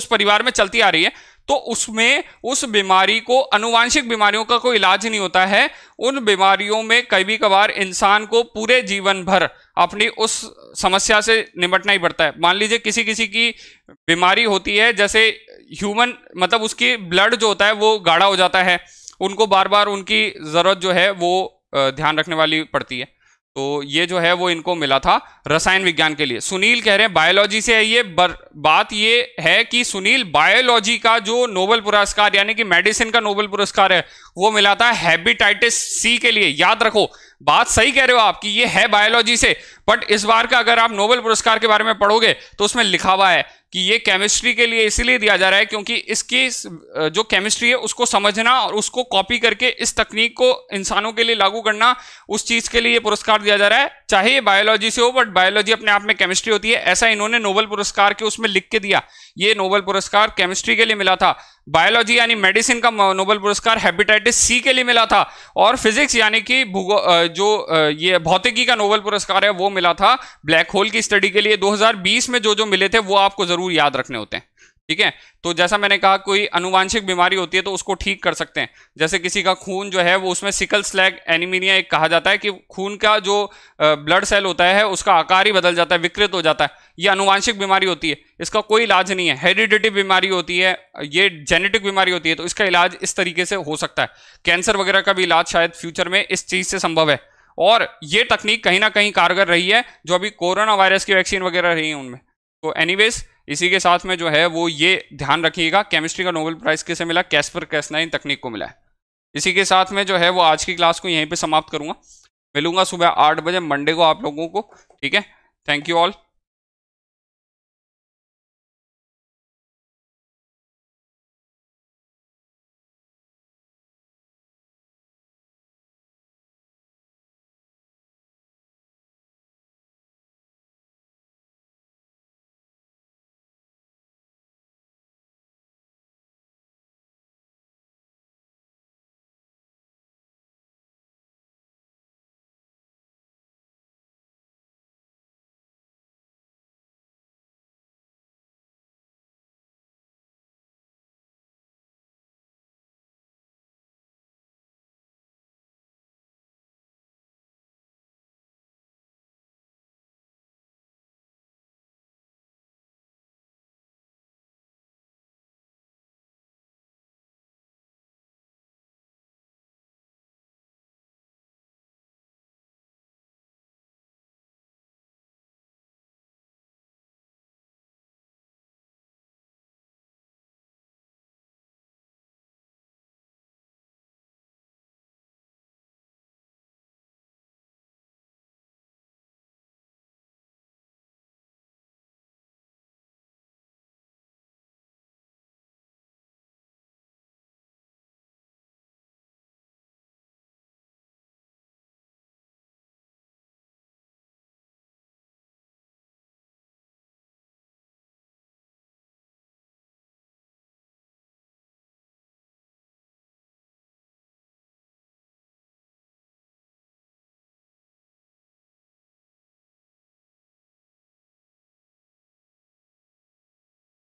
उस परिवार में चलती आ रही है तो उसमें उस बीमारी को अनुवांशिक बीमारियों का कोई इलाज नहीं होता है उन बीमारियों में कभी कभार इंसान को पूरे जीवन भर अपनी उस समस्या से निपटना ही पड़ता है मान लीजिए किसी किसी की बीमारी होती है जैसे ह्यूमन मतलब उसकी ब्लड जो होता है वो गाढ़ा हो जाता है उनको बार बार उनकी ज़रूरत जो है वो ध्यान रखने वाली पड़ती है तो ये जो है वो इनको मिला था रसायन विज्ञान के लिए सुनील कह रहे हैं बायोलॉजी से है ये बर, बात ये है कि सुनील बायोलॉजी का जो नोबल पुरस्कार यानी कि मेडिसिन का नोबल पुरस्कार है वो मिला था हैबिटाइटिस सी के लिए याद रखो बात सही कह रहे हो आप कि ये है बायोलॉजी से बट इस बार का अगर आप नोबल पुरस्कार के बारे में पढ़ोगे तो उसमें लिखा हुआ है कि ये केमिस्ट्री के लिए इसीलिए दिया जा रहा है क्योंकि इसकी जो केमिस्ट्री है उसको समझना और उसको कॉपी करके इस तकनीक को इंसानों के लिए लागू करना उस चीज़ के लिए ये पुरस्कार दिया जा रहा है चाहे ये बायोलॉजी से हो बट बायोलॉजी अपने आप में केमिस्ट्री होती है ऐसा इन्होंने नोबल पुरस्कार के उसमें लिख के दिया ये नोबल पुरस्कार केमिस्ट्री के लिए मिला था बायोलॉजी यानी मेडिसिन का नोबल पुरस्कार हेपेटाइटिस सी के लिए मिला था और फिजिक्स यानी कि भूगो जो ये भौतिकी का नोबल पुरस्कार है वो मिला था ब्लैक होल की स्टडी के लिए 2020 में जो जो मिले थे वो आपको जरूर याद रखने होते हैं ठीक है तो जैसा मैंने कहा कोई अनुवांशिक बीमारी होती है तो उसको ठीक कर सकते हैं जैसे किसी का खून जो है वो उसमें सिकल स्लैग एनीमिनिया एक कहा जाता है कि खून का जो ब्लड सेल होता है उसका आकार ही बदल जाता है विकृत हो जाता है ये अनुवांशिक बीमारी होती है इसका कोई इलाज नहीं है हेरिडिटी बीमारी होती है ये जेनेटिक बीमारी होती है तो इसका इलाज इस तरीके से हो सकता है कैंसर वगैरह का भी इलाज शायद फ्यूचर में इस चीज़ से संभव है और ये तकनीक कहीं ना कहीं कारगर रही है जो अभी कोरोना वायरस की वैक्सीन वगैरह रही है उनमें तो एनीवेज इसी के साथ में जो है वो ये ध्यान रखिएगा केमिस्ट्री का नोबेल प्राइज किसे मिला कैस्पर कैसनाइन तकनीक को मिला है इसी के साथ में जो है वो आज की क्लास को यहीं पे समाप्त करूंगा मिलूंगा सुबह आठ बजे मंडे को आप लोगों को ठीक है थैंक यू ऑल